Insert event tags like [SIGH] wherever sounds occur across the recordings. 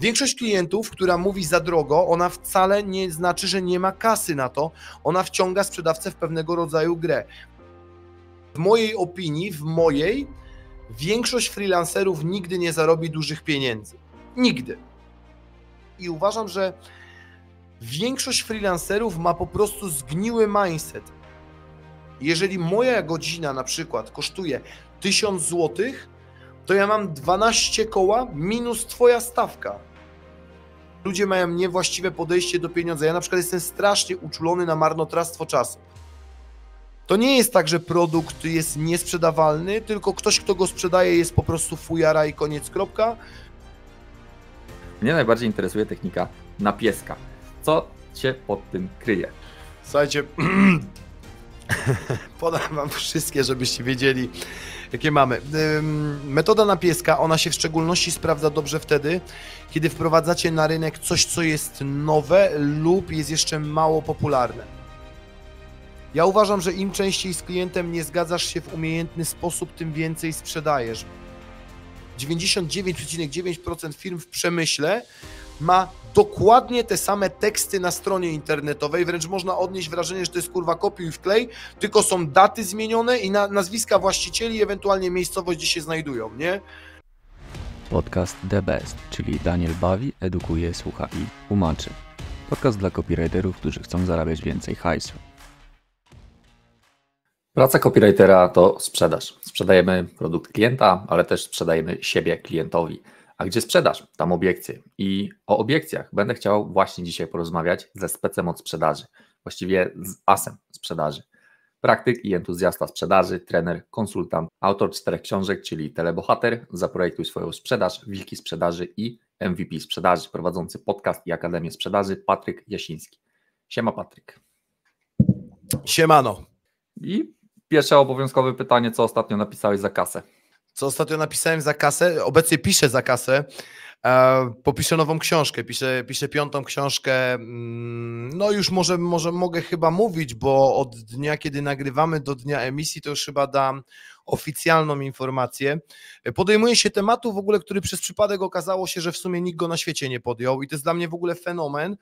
Większość klientów, która mówi za drogo, ona wcale nie znaczy, że nie ma kasy na to. Ona wciąga sprzedawcę w pewnego rodzaju grę. W mojej opinii, w mojej, większość freelancerów nigdy nie zarobi dużych pieniędzy. Nigdy. I uważam, że większość freelancerów ma po prostu zgniły mindset. Jeżeli moja godzina na przykład kosztuje 1000 złotych, to ja mam 12 koła minus Twoja stawka ludzie mają niewłaściwe podejście do pieniądza. Ja na przykład jestem strasznie uczulony na marnotrawstwo czasu. To nie jest tak, że produkt jest niesprzedawalny, tylko ktoś, kto go sprzedaje, jest po prostu fujara i koniec, kropka. Mnie najbardziej interesuje technika na pieska. Co się pod tym kryje? Słuchajcie, [CLEARS THROAT] podam wam wszystkie, żebyście wiedzieli, jakie mamy. Metoda na pieska, ona się w szczególności sprawdza dobrze wtedy, kiedy wprowadzacie na rynek coś, co jest nowe lub jest jeszcze mało popularne. Ja uważam, że im częściej z klientem nie zgadzasz się w umiejętny sposób, tym więcej sprzedajesz. 99,9% firm w przemyśle ma dokładnie te same teksty na stronie internetowej, wręcz można odnieść wrażenie, że to jest kurwa kopiuj w klej, tylko są daty zmienione i na, nazwiska właścicieli, ewentualnie miejscowość, gdzie się znajdują, nie? Podcast The Best, czyli Daniel bawi, edukuje, słucha i tłumaczy. Podcast dla copywriterów, którzy chcą zarabiać więcej hajsu. Praca copywritera to sprzedaż. Sprzedajemy produkt klienta, ale też sprzedajemy siebie klientowi – a gdzie sprzedaż? Tam obiekcje. I o obiekcjach będę chciał właśnie dzisiaj porozmawiać ze specem od sprzedaży, właściwie z asem sprzedaży. Praktyk i entuzjasta sprzedaży, trener, konsultant, autor czterech książek, czyli Telebohater, Zaprojektuj swoją sprzedaż, Wilki sprzedaży i MVP sprzedaży, prowadzący podcast i Akademię Sprzedaży, Patryk Jasiński. Siema Patryk. Siemano. I pierwsze obowiązkowe pytanie, co ostatnio napisałeś za kasę? co ostatnio napisałem za kasę, obecnie piszę za kasę, e, popiszę nową książkę, piszę, piszę piątą książkę, mm, no już może, może mogę chyba mówić, bo od dnia, kiedy nagrywamy do dnia emisji, to już chyba dam oficjalną informację. Podejmuję się tematu w ogóle, który przez przypadek okazało się, że w sumie nikt go na świecie nie podjął i to jest dla mnie w ogóle fenomen,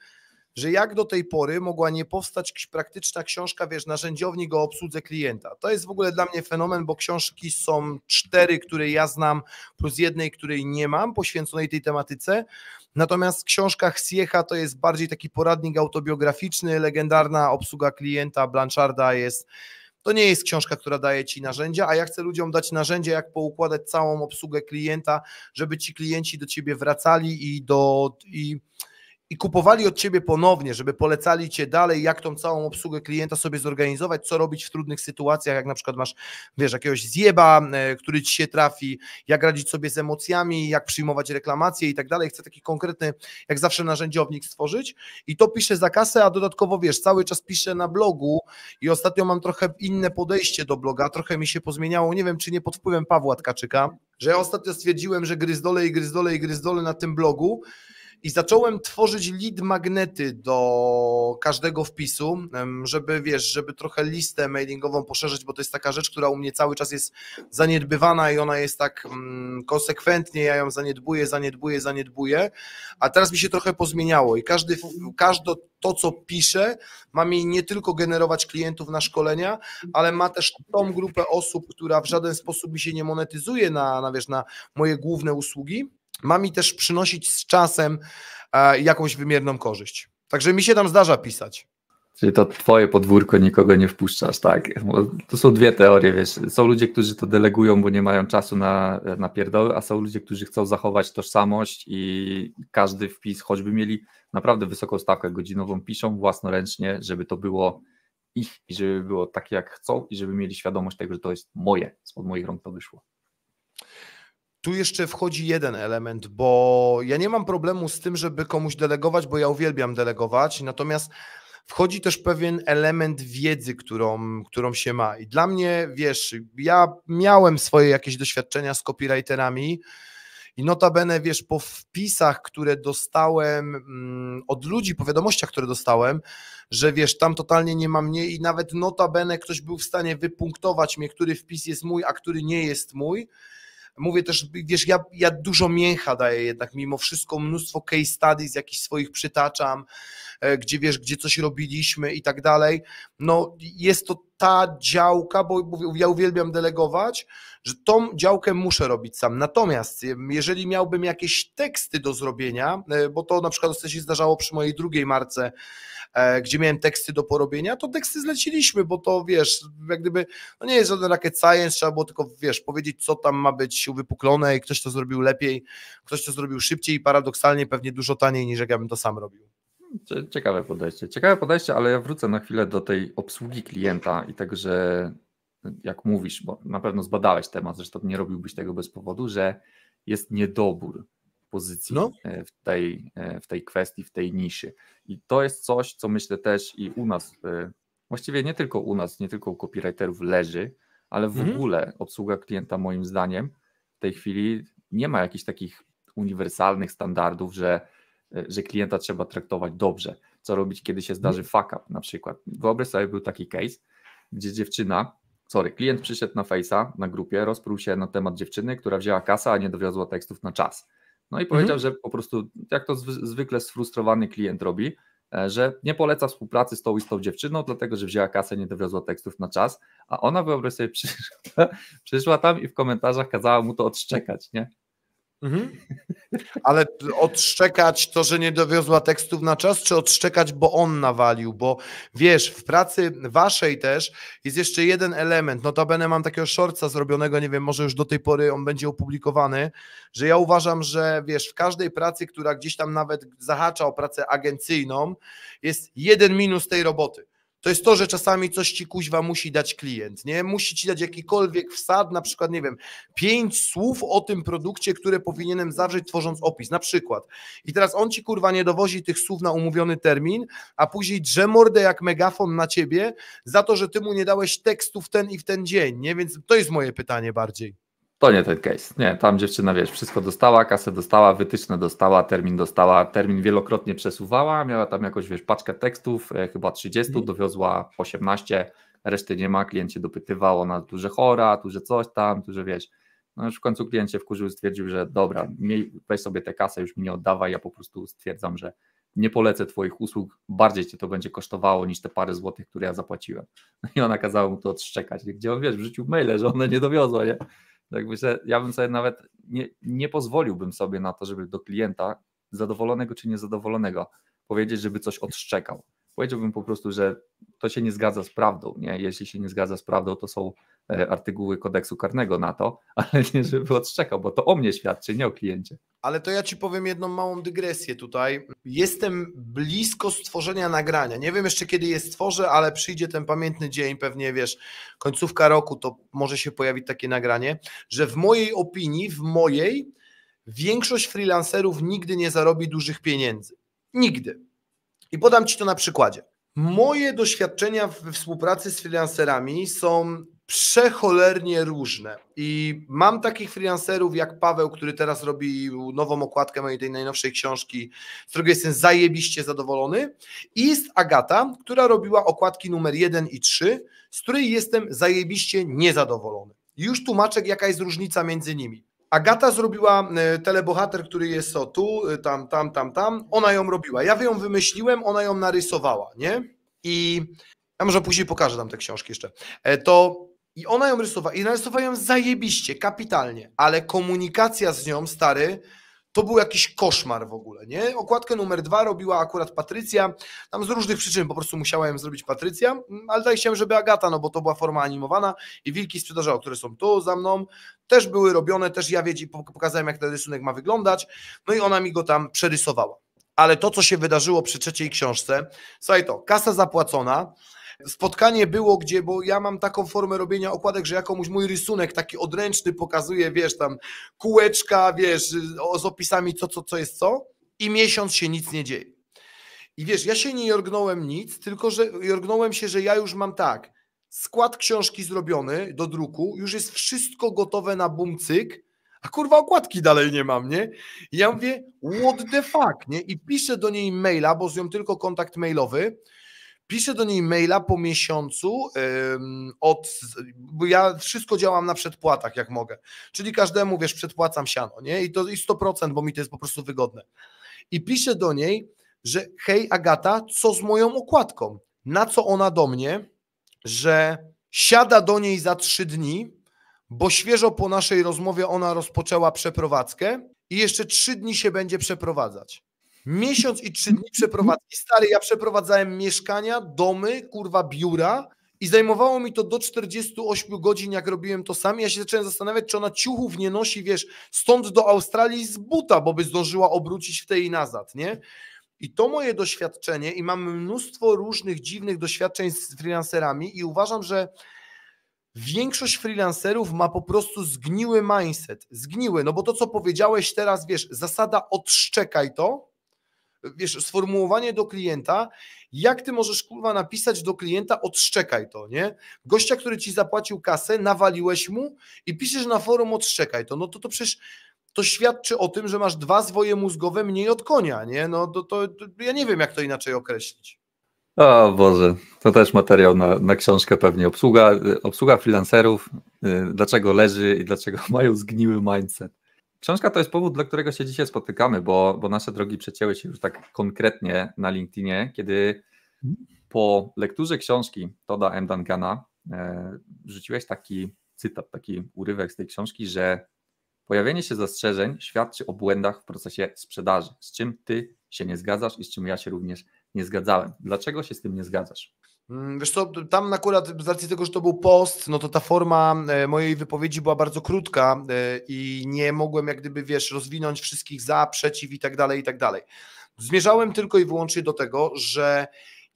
że jak do tej pory mogła nie powstać praktyczna książka, wiesz, narzędziownik o obsłudze klienta. To jest w ogóle dla mnie fenomen, bo książki są cztery, które ja znam, plus jednej, której nie mam, poświęconej tej tematyce. Natomiast w książkach Siecha to jest bardziej taki poradnik autobiograficzny, legendarna obsługa klienta Blancharda jest to nie jest książka, która daje ci narzędzia, a ja chcę ludziom dać narzędzia, jak poukładać całą obsługę klienta, żeby ci klienci do ciebie wracali i do i i kupowali od ciebie ponownie, żeby polecali cię dalej, jak tą całą obsługę klienta sobie zorganizować, co robić w trudnych sytuacjach, jak na przykład masz, wiesz, jakiegoś zjeba, e, który ci się trafi, jak radzić sobie z emocjami, jak przyjmować reklamacje i tak dalej. Chcę taki konkretny, jak zawsze, narzędziownik stworzyć i to piszę za kasę, a dodatkowo, wiesz, cały czas piszę na blogu i ostatnio mam trochę inne podejście do bloga, trochę mi się pozmieniało, nie wiem, czy nie pod wpływem Pawła Tkaczyka, że ja ostatnio stwierdziłem, że gryzdole i gryzdole i gryzdole na tym blogu, i zacząłem tworzyć lead magnety do każdego wpisu, żeby wiesz, żeby trochę listę mailingową poszerzyć, bo to jest taka rzecz, która u mnie cały czas jest zaniedbywana i ona jest tak mm, konsekwentnie, ja ją zaniedbuję, zaniedbuję, zaniedbuję, a teraz mi się trochę pozmieniało i każdy, każdy to, co piszę, ma mi nie tylko generować klientów na szkolenia, ale ma też tą grupę osób, która w żaden sposób mi się nie monetyzuje na, na, wiesz, na moje główne usługi, ma mi też przynosić z czasem e, jakąś wymierną korzyść. Także mi się tam zdarza pisać. Czyli to twoje podwórko nikogo nie wpuszczasz, tak? To są dwie teorie, wiesz. Są ludzie, którzy to delegują, bo nie mają czasu na, na pierdoły, a są ludzie, którzy chcą zachować tożsamość i każdy wpis, choćby mieli naprawdę wysoką stawkę godzinową, piszą własnoręcznie, żeby to było ich i żeby było takie, jak chcą i żeby mieli świadomość tego, że to jest moje, spod moich rąk to wyszło. Tu jeszcze wchodzi jeden element, bo ja nie mam problemu z tym, żeby komuś delegować, bo ja uwielbiam delegować, natomiast wchodzi też pewien element wiedzy, którą, którą się ma. I dla mnie, wiesz, ja miałem swoje jakieś doświadczenia z copywriterami. I notabene, wiesz, po wpisach, które dostałem mm, od ludzi, po wiadomościach, które dostałem, że wiesz, tam totalnie nie ma mnie i nawet notabene ktoś był w stanie wypunktować mnie, który wpis jest mój, a który nie jest mój. Mówię też, wiesz, ja, ja dużo mięcha daję jednak, mimo wszystko mnóstwo case studies jakichś swoich przytaczam, e, gdzie wiesz, gdzie coś robiliśmy i tak dalej. No jest to ta działka, bo ja uwielbiam delegować, że tą działkę muszę robić sam. Natomiast y, jeżeli miałbym jakieś teksty do zrobienia, y, bo to na przykład się zdarzało przy mojej drugiej marce, e, gdzie miałem teksty do porobienia, to teksty zleciliśmy, bo to wiesz, jak gdyby, no nie jest żaden rocket science, trzeba było tylko, wiesz, powiedzieć, co tam ma być uwypuklone i ktoś to zrobił lepiej, ktoś to zrobił szybciej i paradoksalnie pewnie dużo taniej niż jak ja bym to sam robił. Ciekawe podejście. Ciekawe podejście, ale ja wrócę na chwilę do tej obsługi klienta i tego, że jak mówisz, bo na pewno zbadałeś temat, zresztą nie robiłbyś tego bez powodu, że jest niedobór pozycji no. E, w, tej, e, w tej kwestii, w tej niszy. I to jest coś, co myślę też i u nas, e, właściwie nie tylko u nas, nie tylko u copywriterów leży, ale w mhm. ogóle obsługa klienta moim zdaniem w tej chwili nie ma jakichś takich uniwersalnych standardów, że, że klienta trzeba traktować dobrze. Co robić, kiedy się zdarzy mhm. fuck up na przykład. Wyobraź sobie, był taki case, gdzie dziewczyna sorry, klient przyszedł na Face'a na grupie, rozprół się na temat dziewczyny, która wzięła kasę, a nie dowiozła tekstów na czas. No i powiedział, mhm. że po prostu, jak to zwykle sfrustrowany klient robi, e, że nie poleca współpracy z tą i z tą dziewczyną, dlatego że wzięła kasę, nie dowiozła tekstów na czas, a ona wyobraź sobie [LAUGHS] przyszła, przyszła tam i w komentarzach kazała mu to odszczekać, nie? Mhm. [LAUGHS] Ale odszczekać to, że nie dowiozła tekstów na czas, czy odszczekać, bo on nawalił? Bo wiesz, w pracy waszej też jest jeszcze jeden element. Notabene mam takiego shortca zrobionego, nie wiem, może już do tej pory on będzie opublikowany, że ja uważam, że wiesz, w każdej pracy, która gdzieś tam nawet zahacza o pracę agencyjną, jest jeden minus tej roboty to jest to, że czasami coś ci kuźwa musi dać klient, nie? Musi ci dać jakikolwiek wsad, na przykład, nie wiem, pięć słów o tym produkcie, które powinienem zawrzeć tworząc opis, na przykład. I teraz on ci kurwa nie dowozi tych słów na umówiony termin, a później drze mordę jak megafon na ciebie za to, że ty mu nie dałeś tekstu w ten i w ten dzień, nie? Więc to jest moje pytanie bardziej. To nie ten case. Nie, tam dziewczyna, wiesz, wszystko dostała, kasę dostała, wytyczne dostała, termin dostała, termin wielokrotnie przesuwała, miała tam jakoś, wiesz, paczkę tekstów, e, chyba 30, mm. dowiozła 18, reszty nie ma, klient się dopytywał, ona tu, że chora, tu, że coś tam, tu, że wiesz. No już w końcu klient się wkurzył, stwierdził, że dobra, miej, weź sobie tę kasę, już mi nie oddawaj, ja po prostu stwierdzam, że nie polecę Twoich usług, bardziej Cię to będzie kosztowało niż te parę złotych, które ja zapłaciłem. [LAUGHS] I ona kazała mu to odszczekać, gdzie on, wiesz, wrzucił maile, że one nie dowiozła, nie? Jakby se, ja bym sobie nawet nie, nie pozwoliłbym sobie na to, żeby do klienta zadowolonego czy niezadowolonego powiedzieć, żeby coś odszczekał. Powiedziałbym po prostu, że to się nie zgadza z prawdą. Nie? Jeśli się nie zgadza z prawdą, to są E, artykuły kodeksu karnego na to, [LAUGHS] ale nie żeby odszczekał, bo to o mnie świadczy, nie o kliencie. Ale to ja Ci powiem jedną małą dygresję tutaj. Jestem blisko stworzenia nagrania. Nie wiem jeszcze kiedy je stworzę, ale przyjdzie ten pamiętny dzień, pewnie wiesz, końcówka roku, to może się pojawić takie nagranie, że w mojej opinii, w mojej, większość freelancerów nigdy nie zarobi dużych pieniędzy. Nigdy. I podam Ci to na przykładzie. Moje doświadczenia we współpracy z freelancerami są przecholernie różne. I mam takich freelancerów jak Paweł, który teraz robi nową okładkę mojej tej najnowszej książki, z którego jestem zajebiście zadowolony. I jest Agata, która robiła okładki numer 1 i 3, z której jestem zajebiście niezadowolony. Już tłumaczę, jaka jest różnica między nimi. Agata zrobiła e, telebohater, który jest o tu, e, tam, tam, tam, tam. Ona ją robiła. Ja ją wymyśliłem, ona ją narysowała, nie? I ja może później pokażę tam te książki jeszcze. E, to i ona ją rysowała. I narysowała ją zajebiście, kapitalnie. Ale komunikacja z nią, stary, to był jakiś koszmar w ogóle, nie? Okładkę numer dwa robiła akurat Patrycja, tam z różnych przyczyn po prostu musiała ją zrobić Patrycja, mm, ale dajcie chciałem, żeby Agata, no bo to była forma animowana i wilki sprzedażowe, które są tu za mną, też były robione, też ja wiedzieć, pokazałem jak ten rysunek ma wyglądać, no i ona mi go tam przerysowała. Ale to, co się wydarzyło przy trzeciej książce, słuchaj to, kasa zapłacona, spotkanie było gdzie, bo ja mam taką formę robienia okładek, że ja komuś mój rysunek taki odręczny pokazuje, wiesz, tam kółeczka, wiesz, z opisami co, co, co jest co i miesiąc się nic nie dzieje. I wiesz, ja się nie jorgnąłem nic, tylko że jorgnąłem się, że ja już mam tak, skład książki zrobiony do druku, już jest wszystko gotowe na bumcyk, a kurwa okładki dalej nie mam, nie? I ja mówię, what the fuck, nie? I piszę do niej maila, bo z nią tylko kontakt mailowy, Piszę do niej maila po miesiącu od, bo ja wszystko działam na przedpłatach jak mogę. Czyli każdemu, wiesz, przedpłacam siano, nie? I to i 100%, bo mi to jest po prostu wygodne. I piszę do niej, że hej Agata, co z moją okładką? Na co ona do mnie, że siada do niej za trzy dni, bo świeżo po naszej rozmowie ona rozpoczęła przeprowadzkę i jeszcze trzy dni się będzie przeprowadzać. Miesiąc i trzy dni przeprowadzki. Stary, ja przeprowadzałem mieszkania, domy, kurwa biura i zajmowało mi to do 48 godzin, jak robiłem to sam. Ja się zacząłem zastanawiać, czy ona ciuchów nie nosi, wiesz, stąd do Australii z buta, bo by zdążyła obrócić w tej i nazad, nie? I to moje doświadczenie, i mam mnóstwo różnych dziwnych doświadczeń z freelancerami, i uważam, że większość freelancerów ma po prostu zgniły mindset. Zgniły, no bo to, co powiedziałeś teraz, wiesz, zasada odszczekaj to, wiesz, sformułowanie do klienta, jak ty możesz kurwa napisać do klienta, odszczekaj to, nie? Gościa, który ci zapłacił kasę, nawaliłeś mu i piszesz na forum, odszczekaj to. No to to przecież to świadczy o tym, że masz dwa zwoje mózgowe mniej od konia, nie? No to, to, to ja nie wiem, jak to inaczej określić. O Boże, to też materiał na, na książkę pewnie. Obsługa, obsługa freelancerów, y, dlaczego leży i dlaczego [LAUGHS] mają zgniły mindset. Książka to jest powód, dla którego się dzisiaj spotykamy, bo, bo nasze drogi przecięły się już tak konkretnie na LinkedInie, kiedy po lekturze książki Toda M. Duncana e, rzuciłeś taki cytat, taki urywek z tej książki, że pojawienie się zastrzeżeń świadczy o błędach w procesie sprzedaży, z czym ty się nie zgadzasz i z czym ja się również nie zgadzałem. Dlaczego się z tym nie zgadzasz? Mm, wiesz co, tam akurat z racji tego, że to był post, no to ta forma e, mojej wypowiedzi była bardzo krótka e, i nie mogłem jak gdyby, wiesz, rozwinąć wszystkich za, przeciw i tak dalej, i tak dalej. Zmierzałem tylko i wyłącznie do tego, że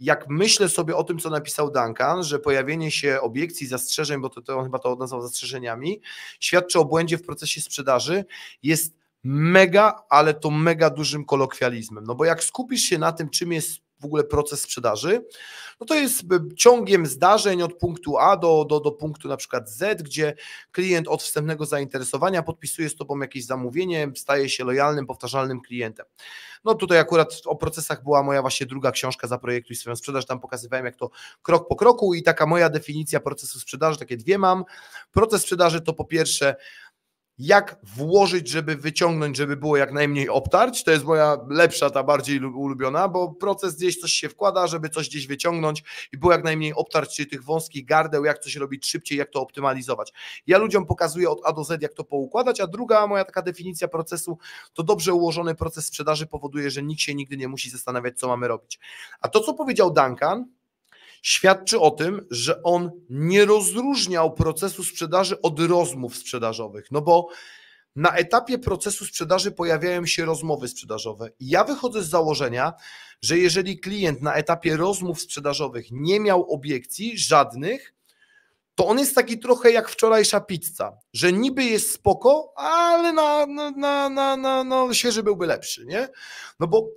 jak myślę sobie o tym, co napisał Duncan, że pojawienie się obiekcji, zastrzeżeń, bo to, to on chyba to nazwał zastrzeżeniami, świadczy o błędzie w procesie sprzedaży, jest mega, ale to mega dużym kolokwializmem. No bo jak skupisz się na tym, czym jest w ogóle proces sprzedaży, no to jest e, ciągiem zdarzeń od punktu A do, do, do punktu na przykład Z, gdzie klient od wstępnego zainteresowania podpisuje z Tobą jakieś zamówienie, staje się lojalnym, powtarzalnym klientem. No tutaj akurat o procesach była moja właśnie druga książka za projektu i swoją sprzedaż, tam pokazywałem jak to krok po kroku i taka moja definicja procesu sprzedaży, takie dwie mam. Proces sprzedaży to po pierwsze jak włożyć, żeby wyciągnąć, żeby było jak najmniej obtarć. To jest moja lepsza, ta bardziej ulubiona, bo proces gdzieś coś się wkłada, żeby coś gdzieś wyciągnąć i było jak najmniej obtarć, czyli tych wąskich gardeł, jak coś robić szybciej, jak to optymalizować. Ja ludziom pokazuję od A do Z, jak to poukładać, a druga moja taka definicja procesu to dobrze ułożony proces sprzedaży powoduje, że nikt się nigdy nie musi zastanawiać, co mamy robić. A to, co powiedział Duncan, świadczy o tym, że on nie rozróżniał procesu sprzedaży od rozmów sprzedażowych. No bo na etapie procesu sprzedaży pojawiają się rozmowy sprzedażowe. I ja wychodzę z założenia, że jeżeli klient na etapie rozmów sprzedażowych nie miał obiekcji żadnych, to on jest taki trochę jak wczorajsza pizza, że niby jest spoko, ale na, na, na, na, na, na no, świeży byłby lepszy, nie? No bo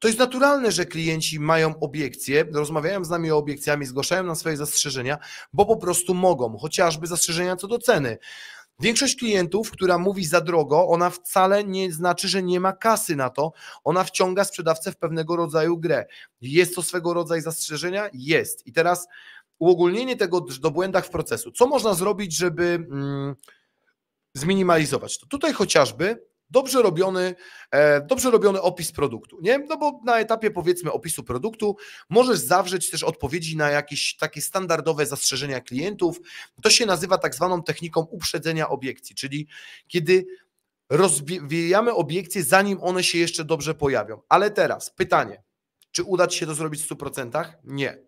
to jest naturalne, że klienci mają obiekcje, rozmawiają z nami o obiekcjami, zgłaszają nam swoje zastrzeżenia, bo po prostu mogą, chociażby zastrzeżenia co do ceny. Większość klientów, która mówi za drogo, ona wcale nie znaczy, że nie ma kasy na to. Ona wciąga sprzedawcę w pewnego rodzaju grę. Jest to swego rodzaju zastrzeżenia? Jest. I teraz uogólnienie tego do błędach procesu. Co można zrobić, żeby mm, zminimalizować to? Tutaj chociażby dobrze robiony, e, dobrze robiony opis produktu, nie? No bo na etapie powiedzmy opisu produktu możesz zawrzeć też odpowiedzi na jakieś takie standardowe zastrzeżenia klientów. To się nazywa tak zwaną techniką uprzedzenia obiekcji, czyli kiedy rozwijamy obiekcje zanim one się jeszcze dobrze pojawią. Ale teraz pytanie, czy uda Ci się to zrobić w 100%? Nie.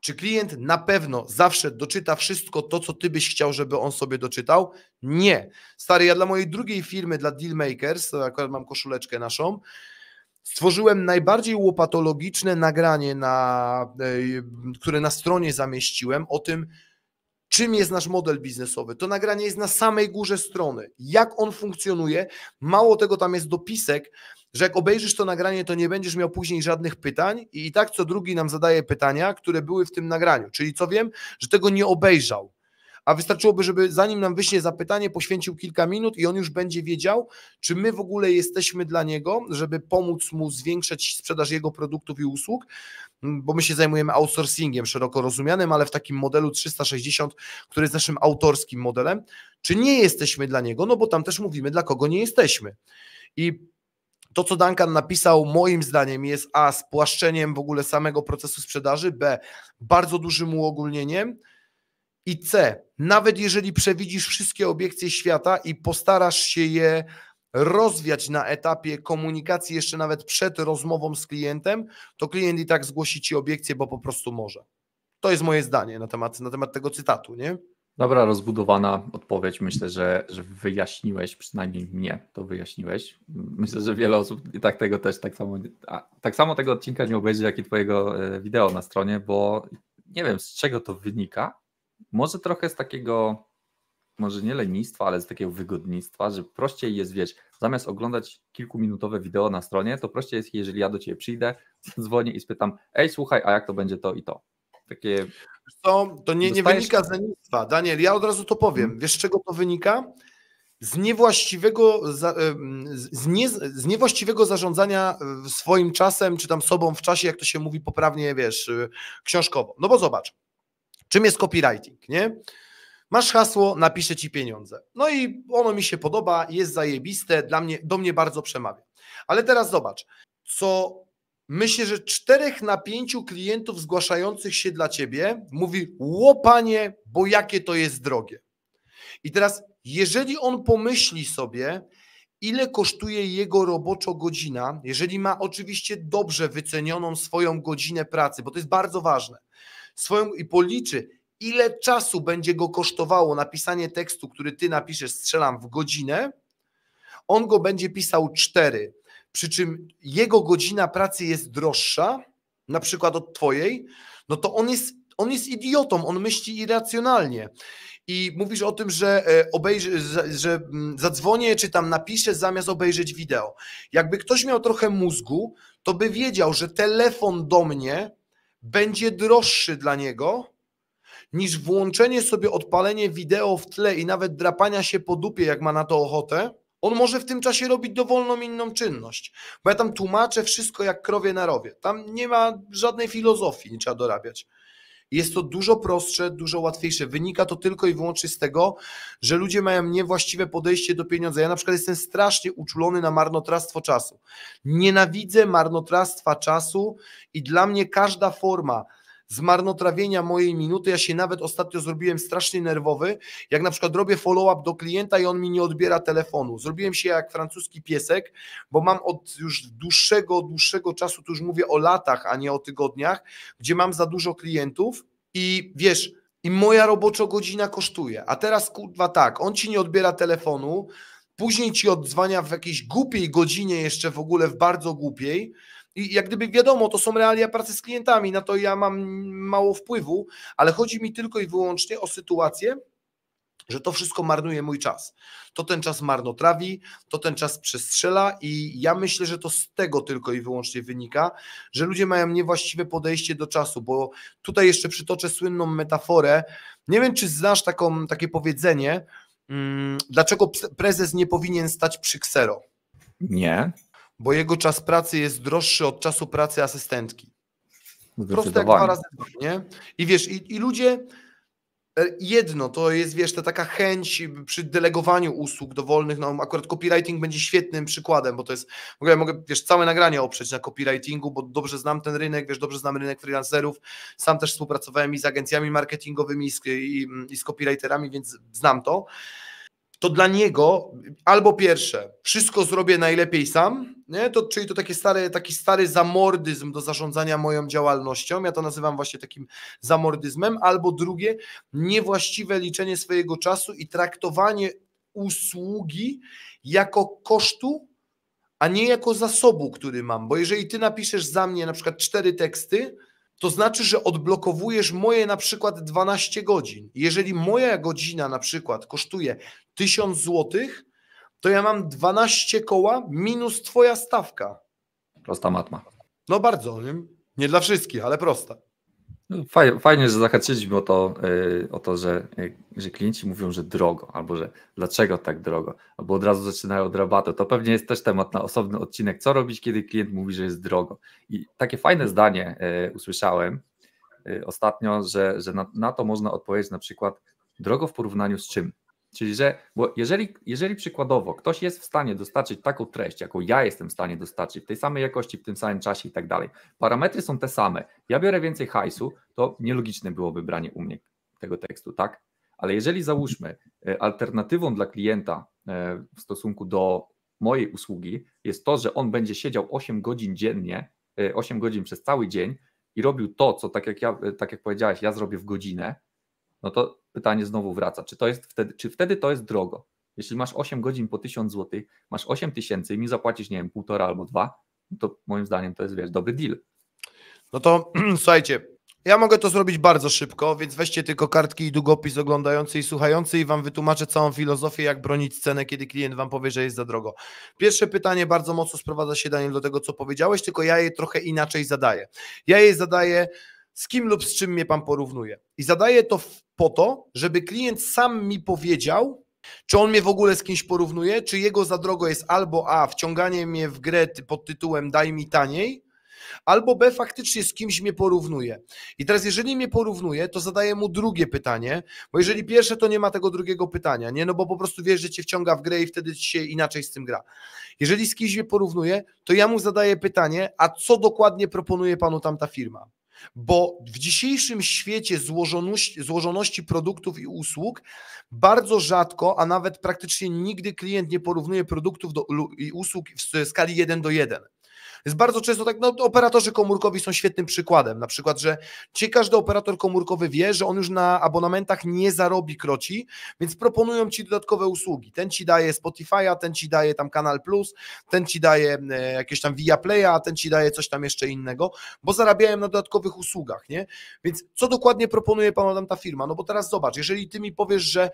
Czy klient na pewno zawsze doczyta wszystko to, co ty byś chciał, żeby on sobie doczytał? Nie. Stary, ja dla mojej drugiej firmy, dla Dealmakers, akurat mam koszuleczkę naszą, stworzyłem najbardziej łopatologiczne nagranie, na, e, które na stronie zamieściłem o tym, czym jest nasz model biznesowy. To nagranie jest na samej górze strony, jak on funkcjonuje. Mało tego, tam jest dopisek, że jak obejrzysz to nagranie, to nie będziesz miał później żadnych pytań i, i tak co drugi nam zadaje pytania, które były w tym nagraniu. Czyli co wiem, że tego nie obejrzał. A wystarczyłoby, żeby zanim nam wyśnie zapytanie, poświęcił kilka minut i on już będzie wiedział, czy my w ogóle jesteśmy dla niego, żeby pomóc mu zwiększać sprzedaż jego produktów i usług, bo my się zajmujemy outsourcingiem szeroko rozumianym, ale w takim modelu 360, który jest naszym autorskim modelem, czy nie jesteśmy dla niego, no bo tam też mówimy, dla kogo nie jesteśmy. I to, co Duncan napisał, moim zdaniem jest A, spłaszczeniem w ogóle samego procesu sprzedaży, B, bardzo dużym uogólnieniem i C, nawet jeżeli przewidzisz wszystkie obiekcje świata i postarasz się je rozwiać na etapie komunikacji, jeszcze nawet przed rozmową z klientem, to klient i tak zgłosi ci obiekcję, bo po prostu może. To jest moje zdanie na temat, na temat tego cytatu, nie? Dobra, rozbudowana odpowiedź. Myślę, że, że wyjaśniłeś, przynajmniej mnie to wyjaśniłeś. Myślę, że wiele osób i tak tego też tak samo, a, tak samo tego odcinka nie obejrzy, jak i Twojego e, wideo na stronie, bo nie wiem z czego to wynika. Może trochę z takiego, może nie lenistwa, ale z takiego wygodnictwa, że prościej jest, wiesz, zamiast oglądać kilkuminutowe wideo na stronie, to prościej jest, jeżeli ja do Ciebie przyjdę, [LAUGHS] dzwonię i spytam, ej, słuchaj, a jak to będzie to i to? takie. To, to nie, nie Dostajesz... wynika z lenistwa. Daniel, ja od razu to powiem. Mhm. Wiesz, z czego to wynika? Z niewłaściwego, z, nie, z niewłaściwego zarządzania e, swoim czasem, czy tam sobą w czasie, jak to się mówi poprawnie, wiesz, e, książkowo. No bo zobacz, czym jest copywriting, nie? Masz hasło, napiszę ci pieniądze. No i ono mi się podoba, jest zajebiste, dla mnie, do mnie bardzo przemawia. Ale teraz zobacz, co Myślę, że czterech na pięciu klientów zgłaszających się dla ciebie mówi: Łopanie, bo jakie to jest drogie. I teraz, jeżeli on pomyśli sobie, ile kosztuje jego roboczo godzina, jeżeli ma oczywiście dobrze wycenioną swoją godzinę pracy, bo to jest bardzo ważne, swoją i policzy, ile czasu będzie go kosztowało napisanie tekstu, który ty napiszesz, strzelam w godzinę, on go będzie pisał cztery przy czym jego godzina pracy jest droższa, na przykład od twojej, no to on jest, on jest idiotą, on myśli irracjonalnie. I mówisz o tym, że, e, obejrzy, że mm, zadzwonię czy tam napiszę zamiast obejrzeć wideo. Jakby ktoś miał trochę mózgu, to by wiedział, że telefon do mnie będzie droższy dla niego niż włączenie sobie odpalenie wideo w tle i nawet drapania się po dupie, jak ma na to ochotę on może w tym czasie robić dowolną inną czynność, bo ja tam tłumaczę wszystko jak krowie na rowie. Tam nie ma żadnej filozofii, nie trzeba dorabiać. Jest to dużo prostsze, dużo łatwiejsze. Wynika to tylko i wyłącznie z tego, że ludzie mają niewłaściwe podejście do pieniądza. Ja na przykład jestem strasznie uczulony na marnotrawstwo czasu. Nienawidzę marnotrawstwa czasu i dla mnie każda forma zmarnotrawienia mojej minuty. Ja się nawet ostatnio zrobiłem strasznie nerwowy, jak na przykład robię follow-up do klienta i on mi nie odbiera telefonu. Zrobiłem się jak francuski piesek, bo mam od już dłuższego, dłuższego czasu, tu już mówię o latach, a nie o tygodniach, gdzie mam za dużo klientów i wiesz, i moja roboczo godzina kosztuje. A teraz kurwa tak, on ci nie odbiera telefonu, później ci odzwania w jakiejś głupiej godzinie jeszcze w ogóle, w bardzo głupiej, i jak gdyby wiadomo, to są realia pracy z klientami, na to ja mam mało wpływu, ale chodzi mi tylko i wyłącznie o sytuację, że to wszystko marnuje mój czas. To ten czas marnotrawi, to ten czas przestrzela i ja myślę, że to z tego tylko i wyłącznie wynika, że ludzie mają niewłaściwe podejście do czasu, bo tutaj jeszcze przytoczę słynną metaforę. Nie wiem, czy znasz taką, takie powiedzenie, mm, dlaczego prezes nie powinien stać przy ksero? Nie bo jego czas pracy jest droższy od czasu pracy asystentki. Proste jak dwa razy nie? I wiesz, i, i ludzie, e, jedno, to jest wiesz, ta taka chęć przy delegowaniu usług dowolnych, no akurat copywriting będzie świetnym przykładem, bo to jest, w ogóle mogę, wiesz, całe nagranie oprzeć na copywritingu, bo dobrze znam ten rynek, wiesz, dobrze znam rynek freelancerów, sam też współpracowałem i z agencjami marketingowymi i z, i, i z copywriterami, więc znam to, to dla niego albo pierwsze, wszystko zrobię najlepiej sam, nie? To, czyli to takie stare, taki stary zamordyzm do zarządzania moją działalnością, ja to nazywam właśnie takim zamordyzmem, albo drugie, niewłaściwe liczenie swojego czasu i traktowanie usługi jako kosztu, a nie jako zasobu, który mam, bo jeżeli ty napiszesz za mnie na przykład cztery teksty, to znaczy, że odblokowujesz moje na przykład 12 godzin. Jeżeli moja godzina na przykład kosztuje 1000 złotych, to ja mam 12 koła minus twoja stawka. Prosta matma. No bardzo, nie, nie dla wszystkich, ale prosta. Fajnie, że zahaczyliśmy o to, y, o to że, y, że klienci mówią, że drogo, albo że dlaczego tak drogo, albo od razu zaczynają od rabatu. To pewnie jest też temat na osobny odcinek, co robić, kiedy klient mówi, że jest drogo. I takie fajne zdanie y, usłyszałem ostatnio, że, że na, na to można odpowiedzieć na przykład drogo w porównaniu z czym? Czyli, że bo jeżeli, jeżeli przykładowo ktoś jest w stanie dostarczyć taką treść, jaką ja jestem w stanie dostarczyć, w tej samej jakości, w tym samym czasie i tak dalej, parametry są te same, ja biorę więcej hajsu, to nielogiczne byłoby branie u mnie tego tekstu, tak? Ale jeżeli załóżmy, e, alternatywą dla klienta e, w stosunku do mojej usługi jest to, że on będzie siedział 8 godzin dziennie, 8 e, godzin przez cały dzień i robił to, co tak jak, ja, tak jak powiedziałeś, ja zrobię w godzinę, no to pytanie znowu wraca, czy, to jest wtedy, czy wtedy to jest drogo? Jeśli masz 8 godzin po 1000 zł, masz 8 tysięcy i mi zapłacisz, nie wiem, półtora albo dwa, no to moim zdaniem to jest, wiesz, dobry deal. No to [CLEARS THROAT] słuchajcie, ja mogę to zrobić bardzo szybko, więc weźcie tylko kartki i długopis oglądający i słuchający i Wam wytłumaczę całą filozofię, jak bronić cenę, kiedy klient Wam powie, że jest za drogo. Pierwsze pytanie bardzo mocno sprowadza się, Daniel, do tego, co powiedziałeś, tylko ja je trochę inaczej zadaję. Ja je zadaję, z kim lub z czym mnie Pan porównuje. I zadaję to w po to, żeby klient sam mi powiedział, czy on mnie w ogóle z kimś porównuje, czy jego za drogo jest albo A, wciąganie mnie w grę pod tytułem daj mi taniej, albo B, faktycznie z kimś mnie porównuje. I teraz, jeżeli mnie porównuje, to zadaję mu drugie pytanie, bo jeżeli pierwsze, to nie ma tego drugiego pytania, nie? No bo po prostu wiesz, że cię wciąga w grę i wtedy się inaczej z tym gra. Jeżeli z kimś mnie porównuje, to ja mu zadaję pytanie, a co dokładnie proponuje panu tamta firma? Bo w dzisiejszym świecie złożoności, złożoności produktów i usług bardzo rzadko, a nawet praktycznie nigdy klient nie porównuje produktów do, i usług w skali 1 do 1. Jest bardzo często tak, no operatorzy komórkowi są świetnym przykładem, na przykład, że ci każdy operator komórkowy wie, że on już na abonamentach nie zarobi kroci, więc proponują ci dodatkowe usługi. Ten ci daje Spotify'a, ten ci daje tam Kanal Plus, ten ci daje e, jakieś tam Via Play'a, ten ci daje coś tam jeszcze innego, bo zarabiają na dodatkowych usługach, nie? Więc co dokładnie proponuje panu tam ta firma? No bo teraz zobacz, jeżeli ty mi powiesz, że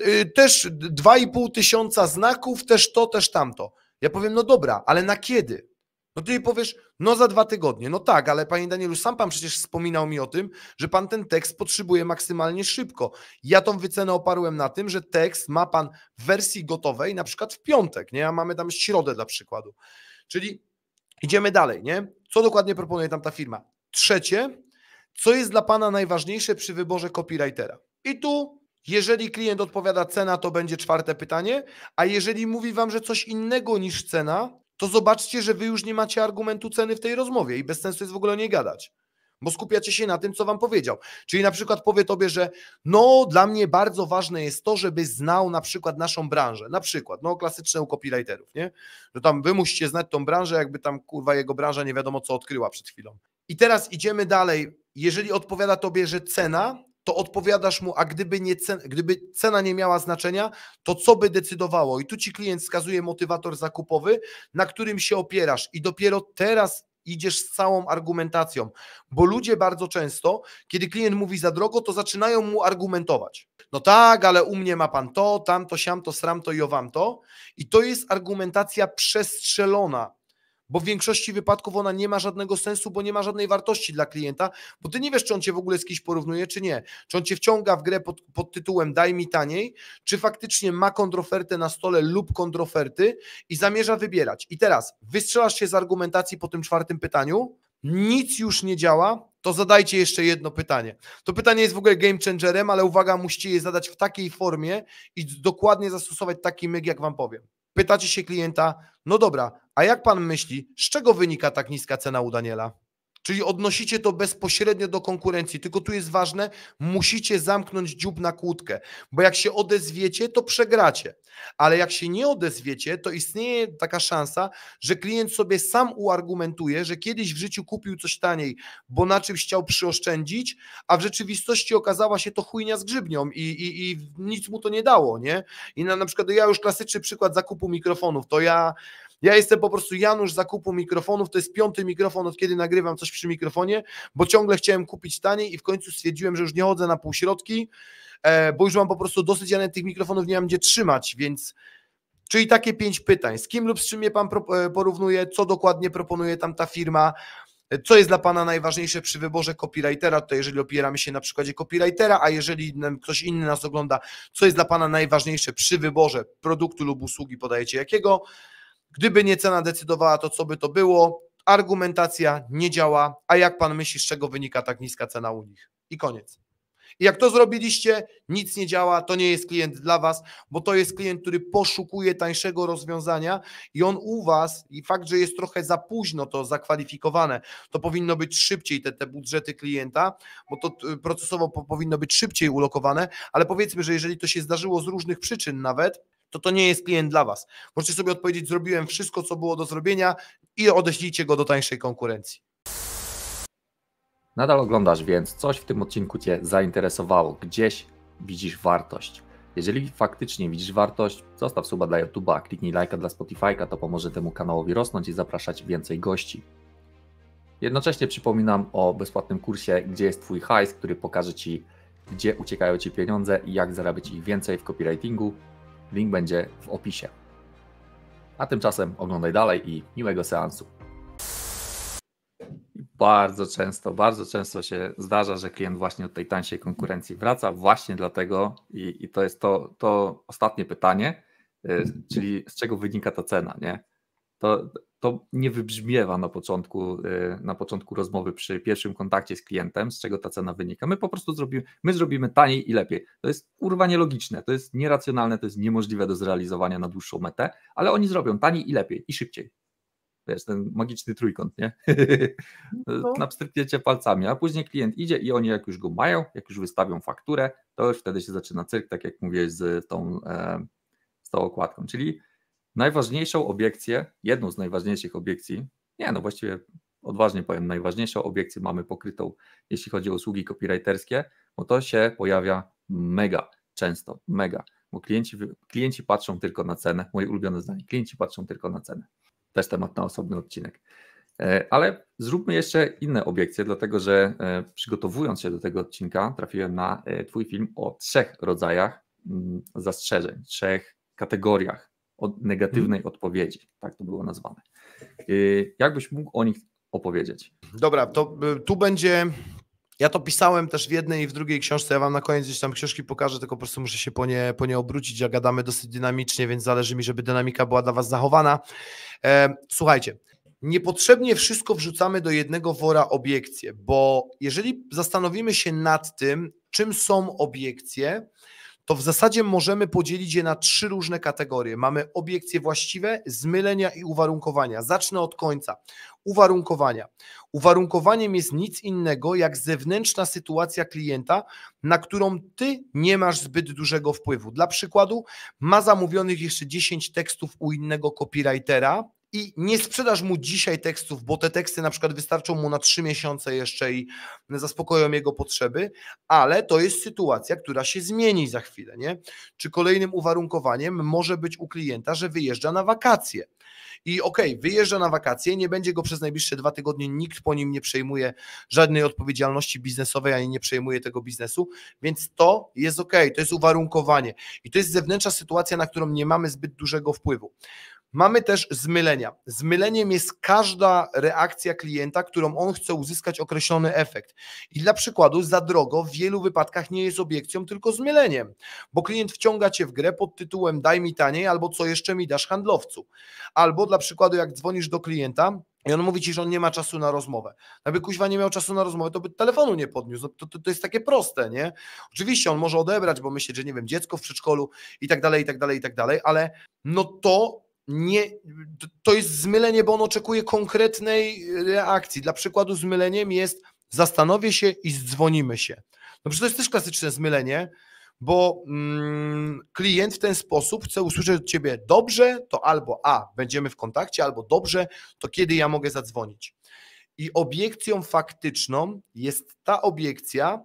y, też 2,5 tysiąca znaków, też to, też tamto. Ja powiem, no dobra, ale na kiedy? No ty powiesz, no za dwa tygodnie. No tak, ale panie Danielu, sam pan przecież wspominał mi o tym, że pan ten tekst potrzebuje maksymalnie szybko. Ja tą wycenę oparłem na tym, że tekst ma pan w wersji gotowej na przykład w piątek, nie? A mamy tam środę dla przykładu. Czyli idziemy dalej, nie? Co dokładnie proponuje tam ta firma? Trzecie, co jest dla pana najważniejsze przy wyborze copywritera? I tu jeżeli klient odpowiada cena, to będzie czwarte pytanie, a jeżeli mówi wam, że coś innego niż cena, to zobaczcie, że wy już nie macie argumentu ceny w tej rozmowie i bez sensu jest w ogóle o niej gadać. Bo skupiacie się na tym, co wam powiedział. Czyli na przykład powie tobie, że no, dla mnie bardzo ważne jest to, żeby znał na przykład naszą branżę. Na przykład, no, klasyczne u copywriterów, nie? Że tam wy musicie znać tą branżę, jakby tam kurwa jego branża nie wiadomo co odkryła przed chwilą. I teraz idziemy dalej. Jeżeli odpowiada tobie, że cena, to odpowiadasz mu, a gdyby, nie cen, gdyby cena nie miała znaczenia, to co by decydowało? I tu ci klient wskazuje motywator zakupowy, na którym się opierasz i dopiero teraz idziesz z całą argumentacją, bo ludzie bardzo często, kiedy klient mówi za drogo, to zaczynają mu argumentować. No tak, ale u mnie ma pan to, tamto, siamto, sramto i owamto. I to jest argumentacja przestrzelona, bo w większości wypadków ona nie ma żadnego sensu, bo nie ma żadnej wartości dla klienta, bo ty nie wiesz, czy on cię w ogóle z kimś porównuje, czy nie. Czy on cię wciąga w grę pod, pod tytułem daj mi taniej, czy faktycznie ma kontrofertę na stole lub kontroferty i zamierza wybierać. I teraz wystrzelasz się z argumentacji po tym czwartym pytaniu, nic już nie działa, to zadajcie jeszcze jedno pytanie. To pytanie jest w ogóle game changerem, ale uwaga, musicie je zadać w takiej formie i dokładnie zastosować taki myg, jak Wam powiem. Pytacie się klienta, no dobra, a jak pan myśli, z czego wynika tak niska cena u Daniela? Czyli odnosicie to bezpośrednio do konkurencji, tylko tu jest ważne, musicie zamknąć dziób na kłódkę, bo jak się odezwiecie, to przegracie. Ale jak się nie odezwiecie, to istnieje taka szansa, że klient sobie sam uargumentuje, że kiedyś w życiu kupił coś taniej, bo na czymś chciał przyoszczędzić, a w rzeczywistości okazała się to chujnia z grzybnią i, i, i nic mu to nie dało, nie? I na, na przykład ja już klasyczny przykład zakupu mikrofonów, to ja ja jestem po prostu Janusz zakupu mikrofonów, to jest piąty mikrofon, od kiedy nagrywam coś przy mikrofonie, bo ciągle chciałem kupić taniej i w końcu stwierdziłem, że już nie chodzę na półśrodki, e, bo już mam po prostu dosyć, ja tych mikrofonów nie mam gdzie trzymać, więc... Czyli takie pięć pytań. Z kim lub z czym je Pan e, porównuje, co dokładnie proponuje tam ta firma, e, co jest dla Pana najważniejsze przy wyborze copywritera? To jeżeli opieramy się na przykładzie copywritera, a jeżeli ktoś inny nas ogląda, co jest dla Pana najważniejsze przy wyborze produktu lub usługi, podajecie jakiego? Gdyby nie cena decydowała, to co by to było? Argumentacja nie działa. A jak pan myśli, z czego wynika tak niska cena u nich? I koniec. I jak to zrobiliście, nic nie działa, to nie jest klient dla Was, bo to jest klient, który poszukuje tańszego rozwiązania i on u Was, i fakt, że jest trochę za późno to zakwalifikowane, to powinno być szybciej te, te budżety klienta, bo to y, procesowo po, powinno być szybciej ulokowane, ale powiedzmy, że jeżeli to się zdarzyło z różnych przyczyn nawet, to to nie jest klient dla Was. Możecie sobie odpowiedzieć, zrobiłem wszystko, co było do zrobienia i odeślijcie go do tańszej konkurencji. Nadal oglądasz, więc coś w tym odcinku Cię zainteresowało, gdzieś widzisz wartość. Jeżeli faktycznie widzisz wartość, zostaw suba dla YouTube'a, kliknij lajka dla Spotify'a, to pomoże temu kanałowi rosnąć i zapraszać więcej gości. Jednocześnie przypominam o bezpłatnym kursie Gdzie jest Twój hajs, który pokaże Ci, gdzie uciekają Ci pieniądze i jak zarabiać ich więcej w copywritingu Link będzie w opisie. A tymczasem oglądaj dalej i miłego seansu. Bardzo często, bardzo często się zdarza, że klient właśnie od tej tańszej konkurencji wraca, właśnie dlatego, i, i to jest to, to ostatnie pytanie, y, czyli z czego wynika ta cena, nie? to, to nie wybrzmiewa na początku, y, na początku rozmowy przy pierwszym kontakcie z klientem, z czego ta cena wynika. My po prostu zrobimy, my zrobimy taniej i lepiej. To jest kurwa nielogiczne, to jest nieracjonalne, to jest niemożliwe do zrealizowania na dłuższą metę, ale oni zrobią taniej i lepiej i szybciej. Wiesz, ten magiczny trójkąt, nie? [LAUGHS] No. palcami, a później klient idzie i oni jak już go mają, jak już wystawią fakturę, to już wtedy się zaczyna cyrk, tak jak mówiłeś z tą, e, z tą okładką. Czyli Najważniejszą obiekcję, jedną z najważniejszych obiekcji, nie no właściwie odważnie powiem, najważniejszą obiekcję mamy pokrytą, jeśli chodzi o usługi copywriterskie, bo to się pojawia mega często, mega, bo klienci, klienci patrzą tylko na cenę, moje ulubione zdanie, klienci patrzą tylko na cenę. Też temat na osobny odcinek. E, ale zróbmy jeszcze inne obiekcje, dlatego że e, przygotowując się do tego odcinka, trafiłem na e, Twój film o trzech rodzajach mm, zastrzeżeń, trzech kategoriach od negatywnej odpowiedzi, tak to było nazwane. Y, jakbyś mógł o nich opowiedzieć? Dobra, to y, tu będzie. Ja to pisałem też w jednej i w drugiej książce. Ja wam na koniec gdzieś tam książki pokażę, tylko po prostu muszę się po nie, po nie obrócić. Ja gadamy dosyć dynamicznie, więc zależy mi, żeby dynamika była dla was zachowana. E, słuchajcie, niepotrzebnie wszystko wrzucamy do jednego wora obiekcje, bo jeżeli zastanowimy się nad tym, czym są obiekcje, to w zasadzie możemy podzielić je na trzy różne kategorie. Mamy obiekcje właściwe, zmylenia i uwarunkowania. Zacznę od końca. Uwarunkowania. Uwarunkowaniem jest nic innego jak zewnętrzna sytuacja klienta, na którą ty nie masz zbyt dużego wpływu. Dla przykładu, ma zamówionych jeszcze 10 tekstów u innego copywritera, i nie sprzedasz mu dzisiaj tekstów, bo te teksty na przykład wystarczą mu na trzy miesiące jeszcze i zaspokoją jego potrzeby, ale to jest sytuacja, która się zmieni za chwilę, nie? Czy kolejnym uwarunkowaniem może być u klienta, że wyjeżdża na wakacje. I okej, okay, wyjeżdża na wakacje, nie będzie go przez najbliższe dwa tygodnie, nikt po nim nie przejmuje żadnej odpowiedzialności biznesowej, ani nie przejmuje tego biznesu, więc to jest okej, okay, to jest uwarunkowanie. I to jest zewnętrzna sytuacja, na którą nie mamy zbyt dużego wpływu. Mamy też zmylenia. Zmyleniem jest każda reakcja klienta, którą on chce uzyskać określony efekt. I dla przykładu, za drogo w wielu wypadkach nie jest obiekcją, tylko zmyleniem, bo klient wciąga cię w grę pod tytułem daj mi taniej albo co jeszcze mi dasz handlowcu. Albo dla przykładu, jak dzwonisz do klienta, i on mówi ci, że on nie ma czasu na rozmowę. Gdyby no kuźwa nie miał czasu na rozmowę, to by telefonu nie podniósł. No to, to, to, jest takie proste, nie? Oczywiście on może odebrać, bo myśleć, że nie wiem, dziecko w przedszkolu i tak dalej, i tak dalej, i tak dalej, ale no to nie, to jest zmylenie, bo on oczekuje konkretnej e, reakcji. Dla przykładu zmyleniem jest zastanowię się i zdzwonimy się. No przecież to jest też klasyczne zmylenie, bo mm, klient w ten sposób chce usłyszeć od ciebie dobrze, to albo A, będziemy w kontakcie, albo dobrze, to kiedy ja mogę zadzwonić. I obiekcją faktyczną jest ta obiekcja,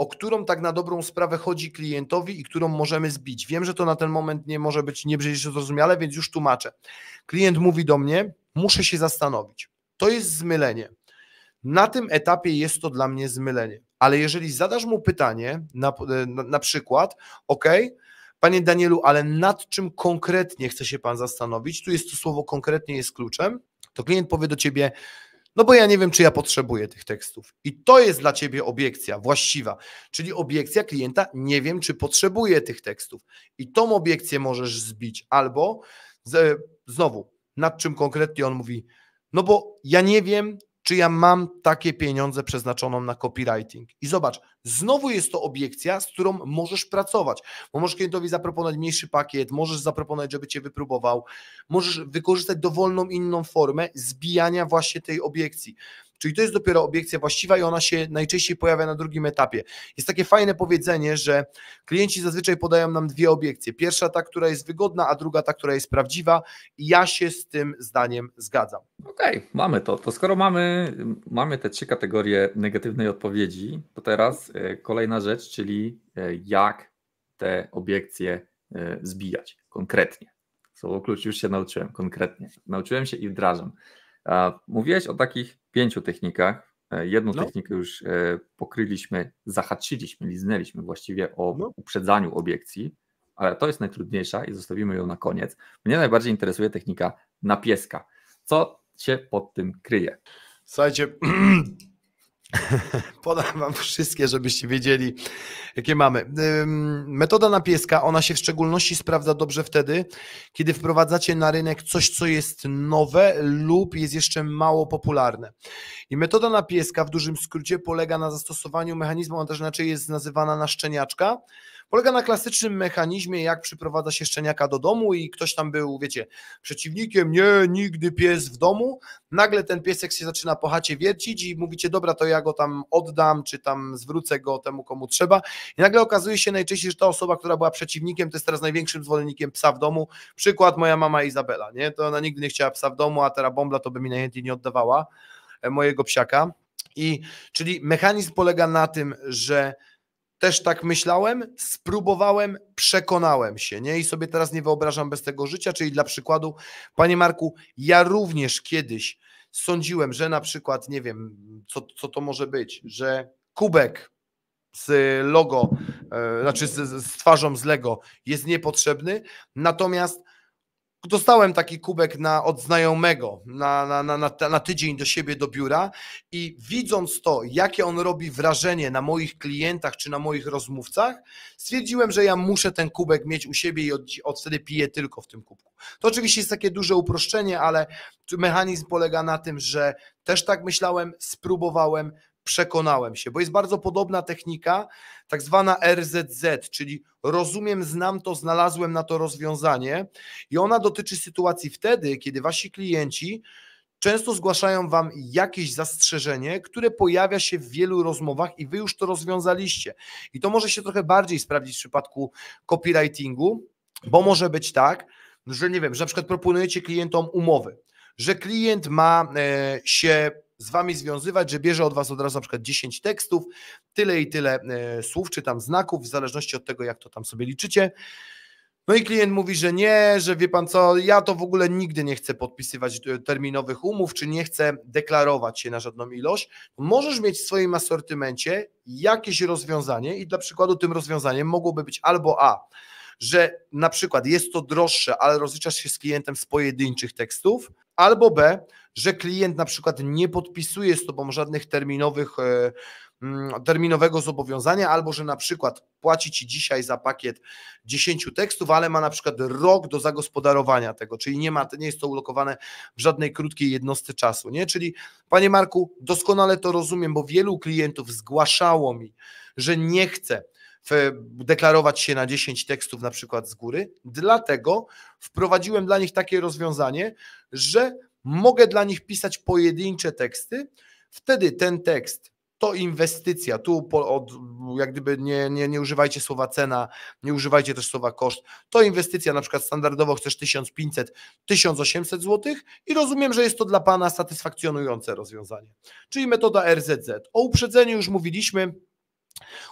o którą tak na dobrą sprawę chodzi klientowi i którą możemy zbić. Wiem, że to na ten moment nie może być niebrzeźnie zrozumiale, więc już tłumaczę. Klient mówi do mnie, muszę się zastanowić. To jest zmylenie. Na tym etapie jest to dla mnie zmylenie. Ale jeżeli zadasz mu pytanie, na, na, na przykład, OK, panie Danielu, ale nad czym konkretnie chce się pan zastanowić? Tu jest to słowo konkretnie jest kluczem. To klient powie do ciebie, no bo ja nie wiem, czy ja potrzebuję tych tekstów. I to jest dla ciebie obiekcja właściwa, czyli obiekcja klienta, nie wiem, czy potrzebuję tych tekstów. I tą obiekcję możesz zbić albo e, znowu, nad czym konkretnie on mówi, no bo ja nie wiem, czy ja mam takie pieniądze przeznaczone na copywriting. I zobacz, znowu jest to obiekcja, z którą możesz pracować, bo możesz klientowi zaproponować mniejszy pakiet, możesz zaproponować, żeby cię wypróbował, możesz wykorzystać dowolną inną formę zbijania właśnie tej obiekcji. Czyli to jest dopiero obiekcja właściwa i ona się najczęściej pojawia na drugim etapie. Jest takie fajne powiedzenie, że klienci zazwyczaj podają nam dwie obiekcje. Pierwsza ta, która jest wygodna, a druga ta, która jest prawdziwa i ja się z tym zdaniem zgadzam. Okej, okay, mamy to. To skoro mamy, mamy te trzy kategorie negatywnej odpowiedzi, to teraz e, kolejna rzecz, czyli e, jak te obiekcje e, zbijać konkretnie. Słowo klucz już się nauczyłem konkretnie. Nauczyłem się i wdrażam. Mówiłeś o takich pięciu technikach. E, jedną no. technikę już e, pokryliśmy, zahaczyliśmy, liznęliśmy właściwie o no. uprzedzaniu obiekcji, ale to jest najtrudniejsza i zostawimy ją na koniec. Mnie najbardziej interesuje technika napieska. Co się pod tym kryje? Słuchajcie, [CLEARS THROAT] [LAUGHS] Podam wam wszystkie, żebyście wiedzieli, jakie mamy. Metoda na pieska, ona się w szczególności sprawdza dobrze wtedy, kiedy wprowadzacie na rynek coś, co jest nowe lub jest jeszcze mało popularne. I metoda na pieska w dużym skrócie polega na zastosowaniu mechanizmu, ona też inaczej jest nazywana na szczeniaczka, Polega na klasycznym mechanizmie, jak przyprowadza się szczeniaka do domu i ktoś tam był, wiecie, przeciwnikiem, nie, nigdy pies w domu. Nagle ten piesek się zaczyna po chacie wiercić i mówicie, dobra, to ja go tam oddam, czy tam zwrócę go temu, komu trzeba. I nagle okazuje się najczęściej, że ta osoba, która była przeciwnikiem, to jest teraz największym zwolennikiem psa w domu. Przykład moja mama Izabela, nie? To ona nigdy nie chciała psa w domu, a teraz bombla to by mi najchętniej nie oddawała e, mojego psiaka. I czyli mechanizm polega na tym, że też tak myślałem, spróbowałem, przekonałem się, nie? I sobie teraz nie wyobrażam bez tego życia, czyli dla przykładu, panie Marku, ja również kiedyś sądziłem, że na przykład, nie wiem, co, co to może być, że kubek z logo, e, znaczy z, z twarzą z Lego jest niepotrzebny, natomiast dostałem taki kubek na, od znajomego na, na, na, na, na tydzień do siebie do biura i widząc to, jakie on robi wrażenie na moich klientach czy na moich rozmówcach, stwierdziłem, że ja muszę ten kubek mieć u siebie i od, od wtedy piję tylko w tym kubku. To oczywiście jest takie duże uproszczenie, ale mechanizm polega na tym, że też tak myślałem, spróbowałem, przekonałem się, bo jest bardzo podobna technika, tak zwana RZZ, czyli rozumiem, znam to, znalazłem na to rozwiązanie i ona dotyczy sytuacji wtedy, kiedy wasi klienci często zgłaszają wam jakieś zastrzeżenie, które pojawia się w wielu rozmowach i wy już to rozwiązaliście. I to może się trochę bardziej sprawdzić w przypadku copywritingu, bo może być tak, że nie wiem, że na przykład proponujecie klientom umowy, że klient ma e, się z wami związywać, że bierze od was od razu na przykład 10 tekstów, tyle i tyle e, słów czy tam znaków, w zależności od tego, jak to tam sobie liczycie. No i klient mówi, że nie, że wie pan co, ja to w ogóle nigdy nie chcę podpisywać e, terminowych umów, czy nie chcę deklarować się na żadną ilość. Możesz mieć w swoim asortymencie jakieś rozwiązanie i dla przykładu tym rozwiązaniem mogłoby być albo A, że na przykład jest to droższe, ale rozliczasz się z klientem z pojedynczych tekstów, albo B, że klient na przykład nie podpisuje z tobą żadnych terminowych, e, mm, terminowego zobowiązania, albo że na przykład płaci ci dzisiaj za pakiet 10 tekstów, ale ma na przykład rok do zagospodarowania tego, czyli nie, ma, nie jest to ulokowane w żadnej krótkiej jednostce czasu. Nie? Czyli, panie Marku, doskonale to rozumiem, bo wielu klientów zgłaszało mi, że nie chce e, deklarować się na 10 tekstów na przykład z góry. Dlatego wprowadziłem dla nich takie rozwiązanie, że mogę dla nich pisać pojedyncze teksty, wtedy ten tekst to inwestycja. Tu od, jak gdyby nie, nie, nie używajcie słowa cena, nie używajcie też słowa koszt. To inwestycja, na przykład standardowo chcesz 1500, 1800 zł i rozumiem, że jest to dla Pana satysfakcjonujące rozwiązanie. Czyli metoda RZZ. O uprzedzeniu już mówiliśmy.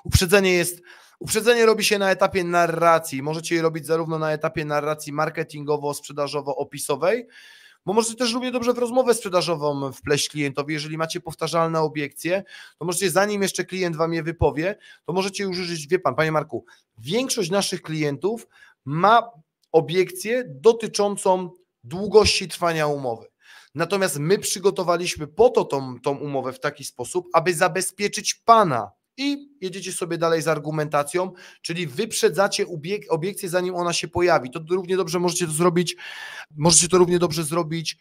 Uprzedzenie jest. Uprzedzenie robi się na etapie narracji. Możecie je robić zarówno na etapie narracji marketingowo-sprzedażowo-opisowej, bo możecie też równie dobrze w rozmowę sprzedażową wpleść klientowi, jeżeli macie powtarzalne obiekcje, to możecie zanim jeszcze klient wam je wypowie, to możecie już użyć, wie pan, panie Marku, większość naszych klientów ma obiekcję dotyczącą długości trwania umowy. Natomiast my przygotowaliśmy po to tą, tą umowę w taki sposób, aby zabezpieczyć pana i jedziecie sobie dalej z argumentacją, czyli wyprzedzacie obiek obiekcję zanim ona się pojawi. To równie dobrze możecie to zrobić, możecie to równie dobrze zrobić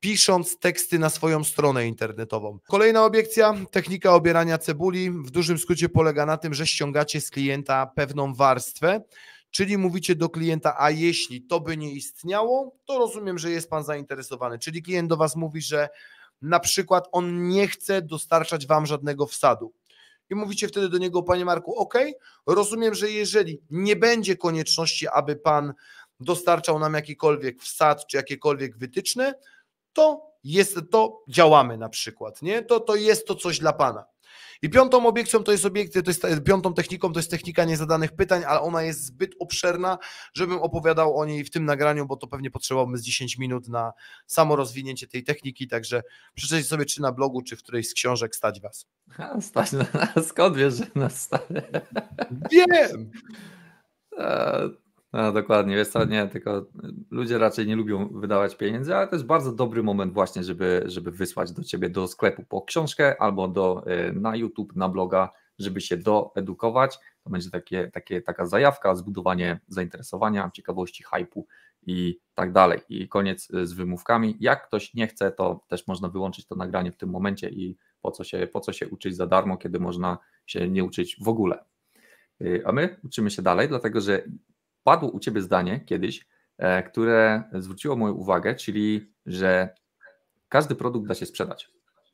pisząc teksty na swoją stronę internetową. Kolejna obiekcja, technika obierania cebuli, w dużym skrócie polega na tym, że ściągacie z klienta pewną warstwę, czyli mówicie do klienta, a jeśli to by nie istniało, to rozumiem, że jest pan zainteresowany. Czyli klient do was mówi, że na przykład on nie chce dostarczać wam żadnego wsadu i mówicie wtedy do niego, panie Marku, ok, rozumiem, że jeżeli nie będzie konieczności, aby pan dostarczał nam jakikolwiek wsad czy jakiekolwiek wytyczne, to jest to działamy na przykład, nie? To, to jest to coś dla pana. I piątą obiekcją to jest obiekt, to jest, piątą techniką to jest technika niezadanych pytań, ale ona jest zbyt obszerna, żebym opowiadał o niej w tym nagraniu, bo to pewnie potrzebowałbym z 10 minut na samo rozwinięcie tej techniki, także przeczytajcie sobie czy na blogu, czy w którejś z książek stać was. A, stać na nas, [LAUGHS] skąd wiesz, że nas stać? Wiem! [LAUGHS] E, no, dokładnie, wiesz to nie, tylko ludzie raczej nie lubią wydawać pieniędzy, ale to jest bardzo dobry moment właśnie, żeby, żeby wysłać do ciebie do sklepu po książkę albo do, y, na YouTube, na bloga, żeby się doedukować. To będzie takie, takie, taka zajawka, zbudowanie zainteresowania, ciekawości, hypu i tak dalej. I koniec y, z wymówkami. Jak ktoś nie chce, to też można wyłączyć to nagranie w tym momencie i po co się, po co się uczyć za darmo, kiedy można się nie uczyć w ogóle. Y, a my uczymy się dalej, dlatego że padło u ciebie zdanie kiedyś, e, które zwróciło moją uwagę, czyli że każdy produkt da się sprzedać,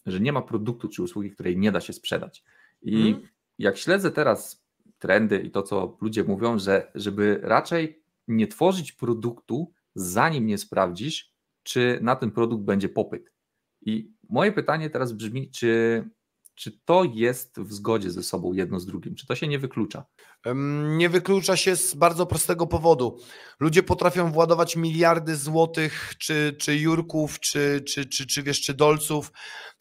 że nie ma produktu czy usługi, której nie da się sprzedać. I mm. jak śledzę teraz trendy i to, co ludzie mówią, że żeby raczej nie tworzyć produktu, zanim nie sprawdzisz, czy na ten produkt będzie popyt. I moje pytanie teraz brzmi, czy czy to jest w zgodzie ze sobą jedno z drugim? Czy to się nie wyklucza? Nie wyklucza się z bardzo prostego powodu. Ludzie potrafią władować miliardy złotych, czy, czy jurków, czy, czy, czy, czy wiesz, czy dolców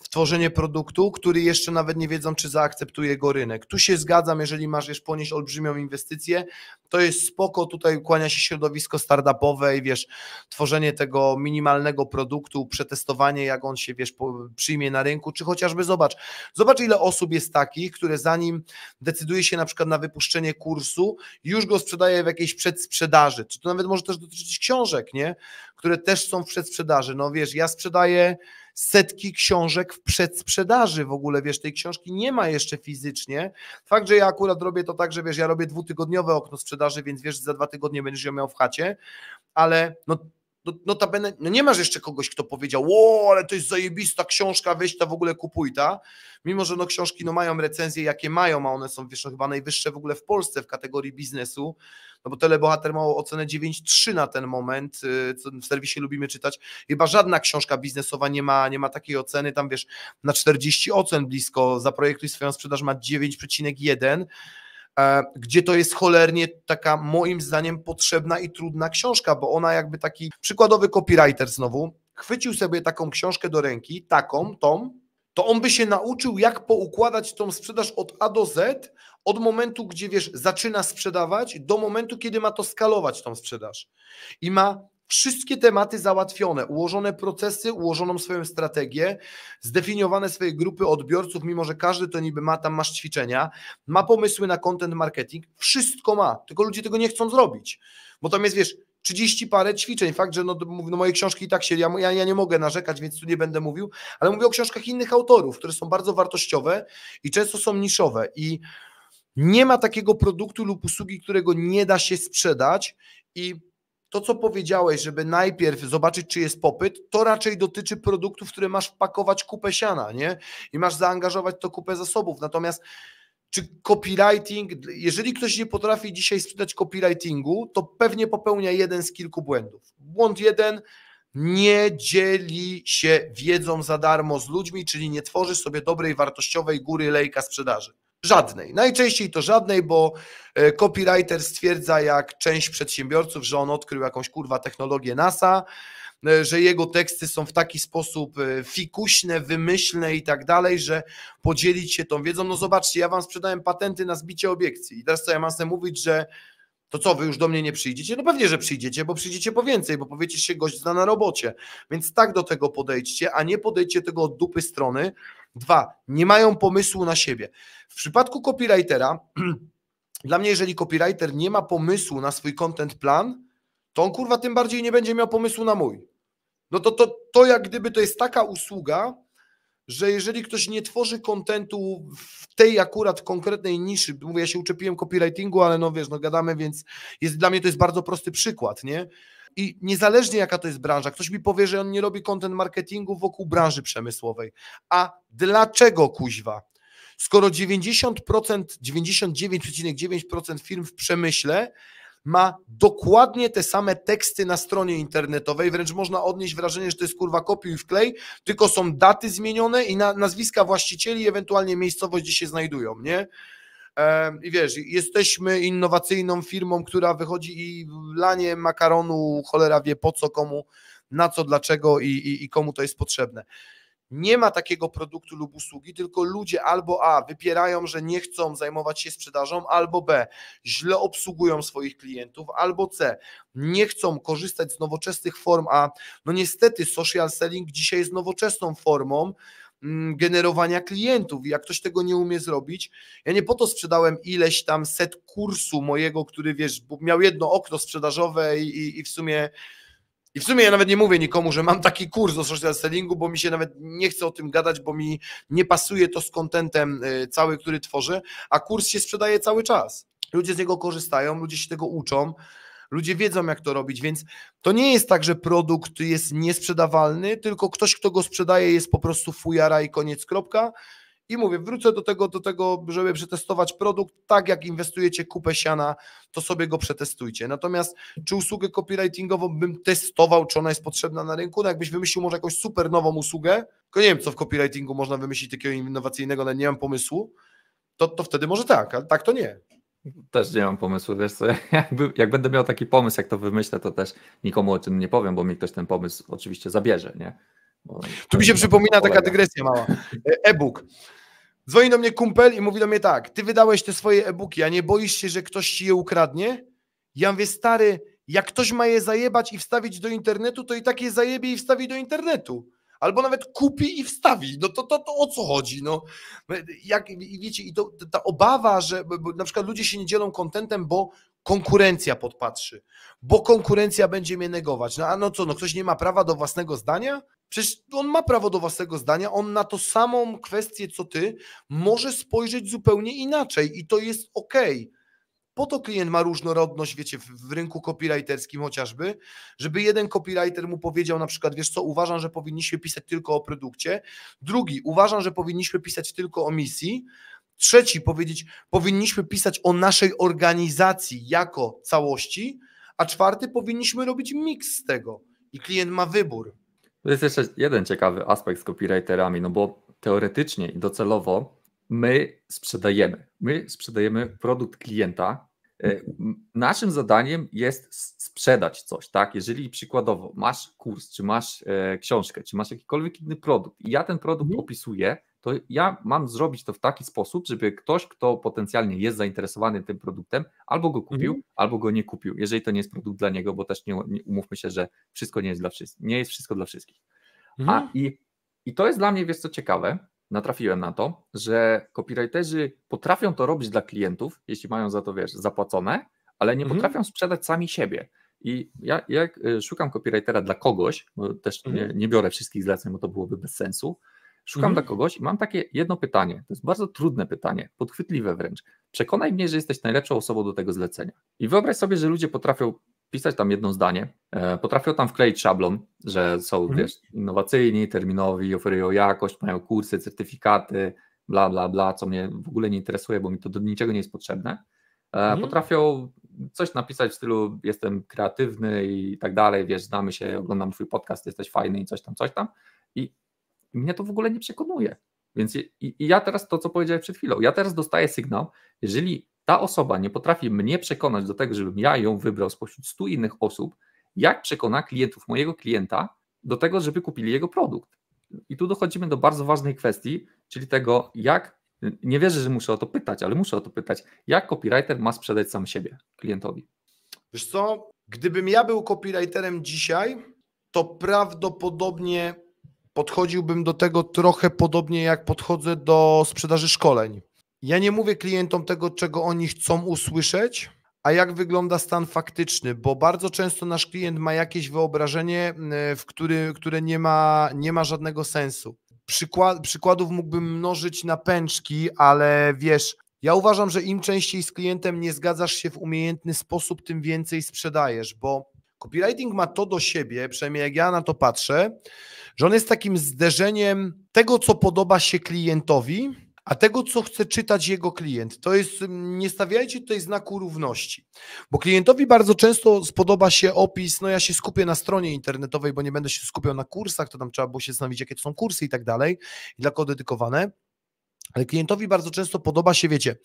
w tworzenie produktu, który jeszcze nawet nie wiedzą, czy zaakceptuje go rynek. Tu się zgadzam, jeżeli masz już ponieść olbrzymią inwestycję, to jest spoko, tutaj kłania się środowisko startupowe i wiesz, tworzenie tego minimalnego produktu, przetestowanie, jak on się wiesz, przyjmie na rynku, czy chociażby zobacz, zobacz ile osób jest takich, które zanim decyduje się na przykład na wypuszczenie kursu, już go sprzedaje w jakiejś przedsprzedaży, czy to nawet może też dotyczyć książek, nie? Które też są w przedsprzedaży, no wiesz, ja sprzedaję setki książek w przedsprzedaży w ogóle, wiesz, tej książki nie ma jeszcze fizycznie. Fakt, że ja akurat robię to tak, że wiesz, ja robię dwutygodniowe okno sprzedaży, więc wiesz, za dwa tygodnie będziesz ją miał w chacie, ale no no, notabene, no nie masz jeszcze kogoś, kto powiedział, o, ale to jest zajebista książka, weź ta w ogóle kupuj ta, mimo że no książki no mają recenzje jakie mają, a one są wiesz, no, chyba najwyższe w ogóle w Polsce w kategorii biznesu, no bo Telebohater ma ocenę 9,3 na ten moment, y, co w serwisie lubimy czytać, chyba żadna książka biznesowa nie ma, nie ma takiej oceny, tam wiesz, na 40 ocen blisko, za zaprojektuj swoją sprzedaż ma 9,1, E, gdzie to jest cholernie taka moim zdaniem potrzebna i trudna książka, bo ona jakby taki przykładowy copywriter znowu chwycił sobie taką książkę do ręki, taką, tą, to on by się nauczył, jak poukładać tą sprzedaż od A do Z, od momentu, gdzie wiesz, zaczyna sprzedawać, do momentu, kiedy ma to skalować tą sprzedaż. I ma wszystkie tematy załatwione, ułożone procesy, ułożoną swoją strategię, zdefiniowane swoje grupy odbiorców, mimo że każdy to niby ma, tam masz ćwiczenia, ma pomysły na content marketing, wszystko ma, tylko ludzie tego nie chcą zrobić, bo tam jest, wiesz, 30 parę ćwiczeń, fakt, że no, no moje książki i tak się, ja, ja, ja nie mogę narzekać, więc tu nie będę mówił, ale mówię o książkach innych autorów, które są bardzo wartościowe i często są niszowe i nie ma takiego produktu lub usługi, którego nie da się sprzedać i to, co powiedziałeś, żeby najpierw zobaczyć, czy jest popyt, to raczej dotyczy produktów, które masz wpakować kupę siana, nie? I masz zaangażować to kupę zasobów. Natomiast czy copywriting, jeżeli ktoś nie potrafi dzisiaj sprzedać copywritingu, to pewnie popełnia jeden z kilku błędów. Błąd jeden, nie dzieli się wiedzą za darmo z ludźmi, czyli nie tworzy sobie dobrej, wartościowej góry lejka sprzedaży. Żadnej. Najczęściej to żadnej, bo e, copywriter stwierdza, jak część przedsiębiorców, że on odkrył jakąś kurwa technologię NASA, e, że jego teksty są w taki sposób e, fikuśne, wymyślne i tak dalej, że podzielić się tą wiedzą. No zobaczcie, ja wam sprzedałem patenty na zbicie obiekcji. I teraz co ja mam sobie mówić, że to co, wy już do mnie nie przyjdziecie? No pewnie, że przyjdziecie, bo przyjdziecie po więcej, bo powiecie się gość zna na robocie. Więc tak do tego podejdźcie, a nie podejdźcie tego od dupy strony, Dwa, nie mają pomysłu na siebie. W przypadku copywritera, [CLEARS THROAT] dla mnie, jeżeli copywriter nie ma pomysłu na swój content plan, to on kurwa tym bardziej nie będzie miał pomysłu na mój. No to, to, to jak gdyby to jest taka usługa, że jeżeli ktoś nie tworzy kontentu w tej akurat konkretnej niszy, mówię, ja się uczepiłem copywritingu, ale no wiesz, no gadamy, więc jest, dla mnie to jest bardzo prosty przykład, nie? I niezależnie jaka to jest branża, ktoś mi powie, że on nie robi content marketingu wokół branży przemysłowej. A dlaczego kuźwa? Skoro 90%, 99,9% firm w przemyśle ma dokładnie te same teksty na stronie internetowej, wręcz można odnieść wrażenie, że to jest kurwa kopiuj i wklej, tylko są daty zmienione i na, nazwiska właścicieli, ewentualnie miejscowość, gdzie się znajdują, nie? I wiesz, jesteśmy innowacyjną firmą, która wychodzi i lanie makaronu, cholera wie po co, komu, na co, dlaczego i, i, i komu to jest potrzebne nie ma takiego produktu lub usługi, tylko ludzie albo A wypierają, że nie chcą zajmować się sprzedażą, albo B źle obsługują swoich klientów, albo C nie chcą korzystać z nowoczesnych form, a no niestety social selling dzisiaj jest nowoczesną formą mm, generowania klientów. jak ktoś tego nie umie zrobić, ja nie po to sprzedałem ileś tam set kursu mojego, który wiesz, miał jedno okno sprzedażowe i, i w sumie i w sumie ja nawet nie mówię nikomu, że mam taki kurs o social sellingu, bo mi się nawet nie chce o tym gadać, bo mi nie pasuje to z kontentem y, cały, który tworzę, a kurs się sprzedaje cały czas. Ludzie z niego korzystają, ludzie się tego uczą, ludzie wiedzą, jak to robić, więc to nie jest tak, że produkt jest niesprzedawalny, tylko ktoś, kto go sprzedaje, jest po prostu fujara i koniec kropka. I mówię, wrócę do tego, do tego, żeby przetestować produkt. Tak jak inwestujecie kupę siana, to sobie go przetestujcie. Natomiast czy usługę copywritingową bym testował, czy ona jest potrzebna na rynku? No jakbyś wymyślił może jakąś super nową usługę, tylko nie wiem, co w copywritingu można wymyślić takiego innowacyjnego, ale nie mam pomysłu, to, to wtedy może tak, ale tak to nie. Też nie mam pomysłu, wiesz co, [LAUGHS] jakby, jak będę miał taki pomysł, jak to wymyślę, to też nikomu o tym nie powiem, bo mi ktoś ten pomysł oczywiście zabierze, nie? Tu mi się przypomina taka dygresja mała. E-, e-book. Dzwoni do mnie kumpel i mówi do mnie tak, ty wydałeś te swoje e-booki, a nie boisz się, że ktoś ci je ukradnie? Ja mówię, stary, jak ktoś ma je zajebać i wstawić do internetu, to i tak je zajebie i wstawi do internetu. Albo nawet kupi i wstawi. No to, to, to o co chodzi? No, jak, wiecie, i to, ta obawa, że na przykład ludzie się nie dzielą kontentem, bo konkurencja podpatrzy, bo konkurencja będzie mnie negować. No a no co, no ktoś nie ma prawa do własnego zdania? Przecież on ma prawo do własnego zdania, on na to samą kwestię co ty może spojrzeć zupełnie inaczej i to jest ok. Po to klient ma różnorodność, wiecie, w rynku copywriterskim chociażby, żeby jeden copywriter mu powiedział na przykład, wiesz co, uważam, że powinniśmy pisać tylko o produkcie, drugi, uważam, że powinniśmy pisać tylko o misji, trzeci, powiedzieć, powinniśmy pisać o naszej organizacji jako całości, a czwarty, powinniśmy robić miks z tego i klient ma wybór. To jest jeszcze jeden ciekawy aspekt z copywriterami, no bo teoretycznie i docelowo my sprzedajemy. My sprzedajemy produkt klienta. E, naszym zadaniem jest sprzedać coś, tak? Jeżeli przykładowo masz kurs, czy masz e, książkę, czy masz jakikolwiek inny produkt i ja ten produkt mhm. opisuję, to ja mam zrobić to w taki sposób, żeby ktoś, kto potencjalnie jest zainteresowany tym produktem, albo go kupił, mhm. albo go nie kupił, jeżeli to nie jest produkt dla niego, bo też nie, nie umówmy się, że wszystko nie jest dla wszystkich, nie jest wszystko dla wszystkich. Mhm. A i, i to jest dla mnie, wiesz co ciekawe, natrafiłem na to, że copywriterzy potrafią to robić dla klientów, jeśli mają za to, wiesz, zapłacone, ale nie mhm. potrafią sprzedać sami siebie. I ja, jak y, szukam copywritera dla kogoś, bo też nie, mhm. nie biorę wszystkich zleceń, bo to byłoby bez sensu, Szukam mhm. dla kogoś i mam takie jedno pytanie. To jest bardzo trudne pytanie, podchwytliwe wręcz. Przekonaj mnie, że jesteś najlepszą osobą do tego zlecenia. I wyobraź sobie, że ludzie potrafią pisać tam jedno zdanie, e, potrafią tam wkleić szablon, że są mhm. wiesz, innowacyjni, terminowi, oferują jakość, mają kursy, certyfikaty, bla, bla, bla, co mnie w ogóle nie interesuje, bo mi to do niczego nie jest potrzebne. E, mhm. Potrafią coś napisać w stylu jestem kreatywny i tak dalej, wiesz, znamy się, oglądam twój podcast, jesteś fajny i coś tam, coś tam. I mnie to w ogóle nie przekonuje. Więc i, i ja teraz to, co powiedziałem przed chwilą, ja teraz dostaję sygnał, jeżeli ta osoba nie potrafi mnie przekonać do tego, żebym ja ją wybrał spośród stu innych osób, jak przekona klientów mojego klienta do tego, żeby kupili jego produkt. I tu dochodzimy do bardzo ważnej kwestii, czyli tego, jak, nie wierzę, że muszę o to pytać, ale muszę o to pytać, jak copywriter ma sprzedać sam siebie klientowi? Wiesz co, gdybym ja był copywriterem dzisiaj, to prawdopodobnie podchodziłbym do tego trochę podobnie jak podchodzę do sprzedaży szkoleń. Ja nie mówię klientom tego, czego oni chcą usłyszeć, a jak wygląda stan faktyczny, bo bardzo często nasz klient ma jakieś wyobrażenie, e, w który, które nie ma, nie ma żadnego sensu. Przykład, przykładów mógłbym mnożyć na pęczki, ale wiesz, ja uważam, że im częściej z klientem nie zgadzasz się w umiejętny sposób, tym więcej sprzedajesz, bo Copywriting ma to do siebie, przynajmniej jak ja na to patrzę, że on jest takim zderzeniem tego, co podoba się klientowi, a tego, co chce czytać jego klient. To jest, nie stawiajcie tutaj znaku równości, bo klientowi bardzo często spodoba się opis, no ja się skupię na stronie internetowej, bo nie będę się skupiał na kursach, to tam trzeba było się zastanowić, jakie to są kursy i tak dalej, i dla kogo dedykowane. Ale klientowi bardzo często podoba się, wiecie,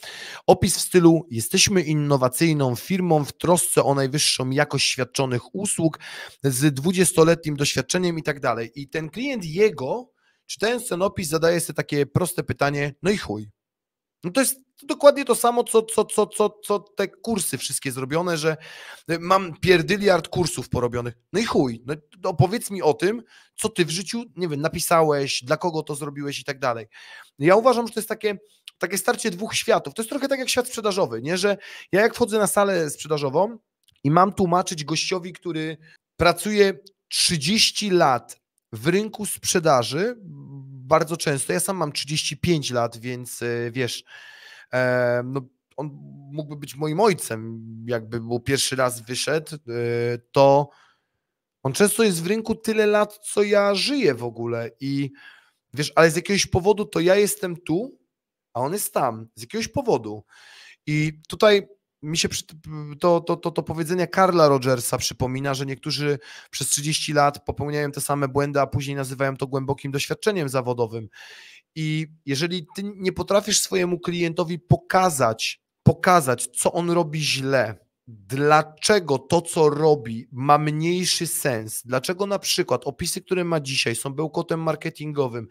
opis w stylu: jesteśmy innowacyjną firmą w trosce o najwyższą jakość świadczonych usług z 20-letnim doświadczeniem i tak dalej. I ten klient jego, czytając ten opis, zadaje sobie takie proste pytanie: no i chuj, no to jest dokładnie to samo, co, co, co, co, co te kursy wszystkie zrobione, że y, mam pierdyliard kursów porobionych. No i chuj, no, no opowiedz mi o tym, co ty w życiu, nie wiem, napisałeś, dla kogo to zrobiłeś i tak dalej. Ja uważam, że to jest takie, takie starcie dwóch światów. To jest trochę tak jak świat sprzedażowy, nie? Że ja jak wchodzę na salę sprzedażową i mam tłumaczyć gościowi, który pracuje 30 lat w rynku sprzedaży, bardzo często, ja sam mam 35 lat, więc y, wiesz, no, on mógłby być moim ojcem, jakby był pierwszy raz wyszedł, y, to on często jest w rynku tyle lat, co ja żyję w ogóle i wiesz, ale z jakiegoś powodu to ja jestem tu, a on jest tam, z jakiegoś powodu. I tutaj mi się to, to, to, to powiedzenie Karla Rogersa przypomina, że niektórzy przez 30 lat popełniają te same błędy, a później nazywają to głębokim doświadczeniem zawodowym. I jeżeli ty nie potrafisz swojemu klientowi pokazać, pokazać, co on robi źle, dlaczego to, co robi, ma mniejszy sens, dlaczego na przykład opisy, które ma dzisiaj, są bełkotem marketingowym,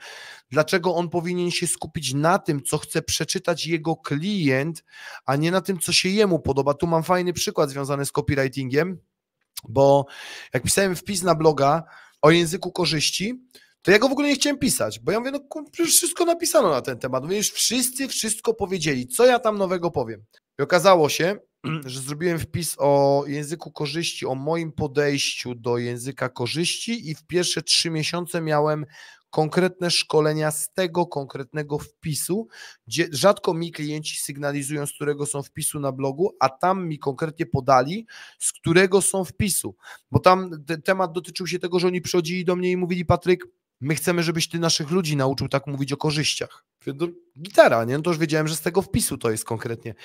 dlaczego on powinien się skupić na tym, co chce przeczytać jego klient, a nie na tym, co się jemu podoba. Tu mam fajny przykład związany z copywritingiem, bo jak pisałem wpis na bloga o języku korzyści, to ja go w ogóle nie chciałem pisać, bo ja mówię, no przecież wszystko napisano na ten temat, mówię, już wszyscy wszystko powiedzieli, co ja tam nowego powiem. I okazało się, mm. że zrobiłem wpis o języku korzyści, o moim podejściu do języka korzyści i w pierwsze trzy miesiące miałem konkretne szkolenia z tego konkretnego wpisu, gdzie rzadko mi klienci sygnalizują, z którego są wpisu na blogu, a tam mi konkretnie podali, z którego są wpisu, bo tam temat dotyczył się tego, że oni przychodzili do mnie i mówili, Patryk, My chcemy, żebyś ty naszych ludzi nauczył tak mówić o korzyściach. No, gitara, nie? No to już wiedziałem, że z tego wpisu to jest konkretnie.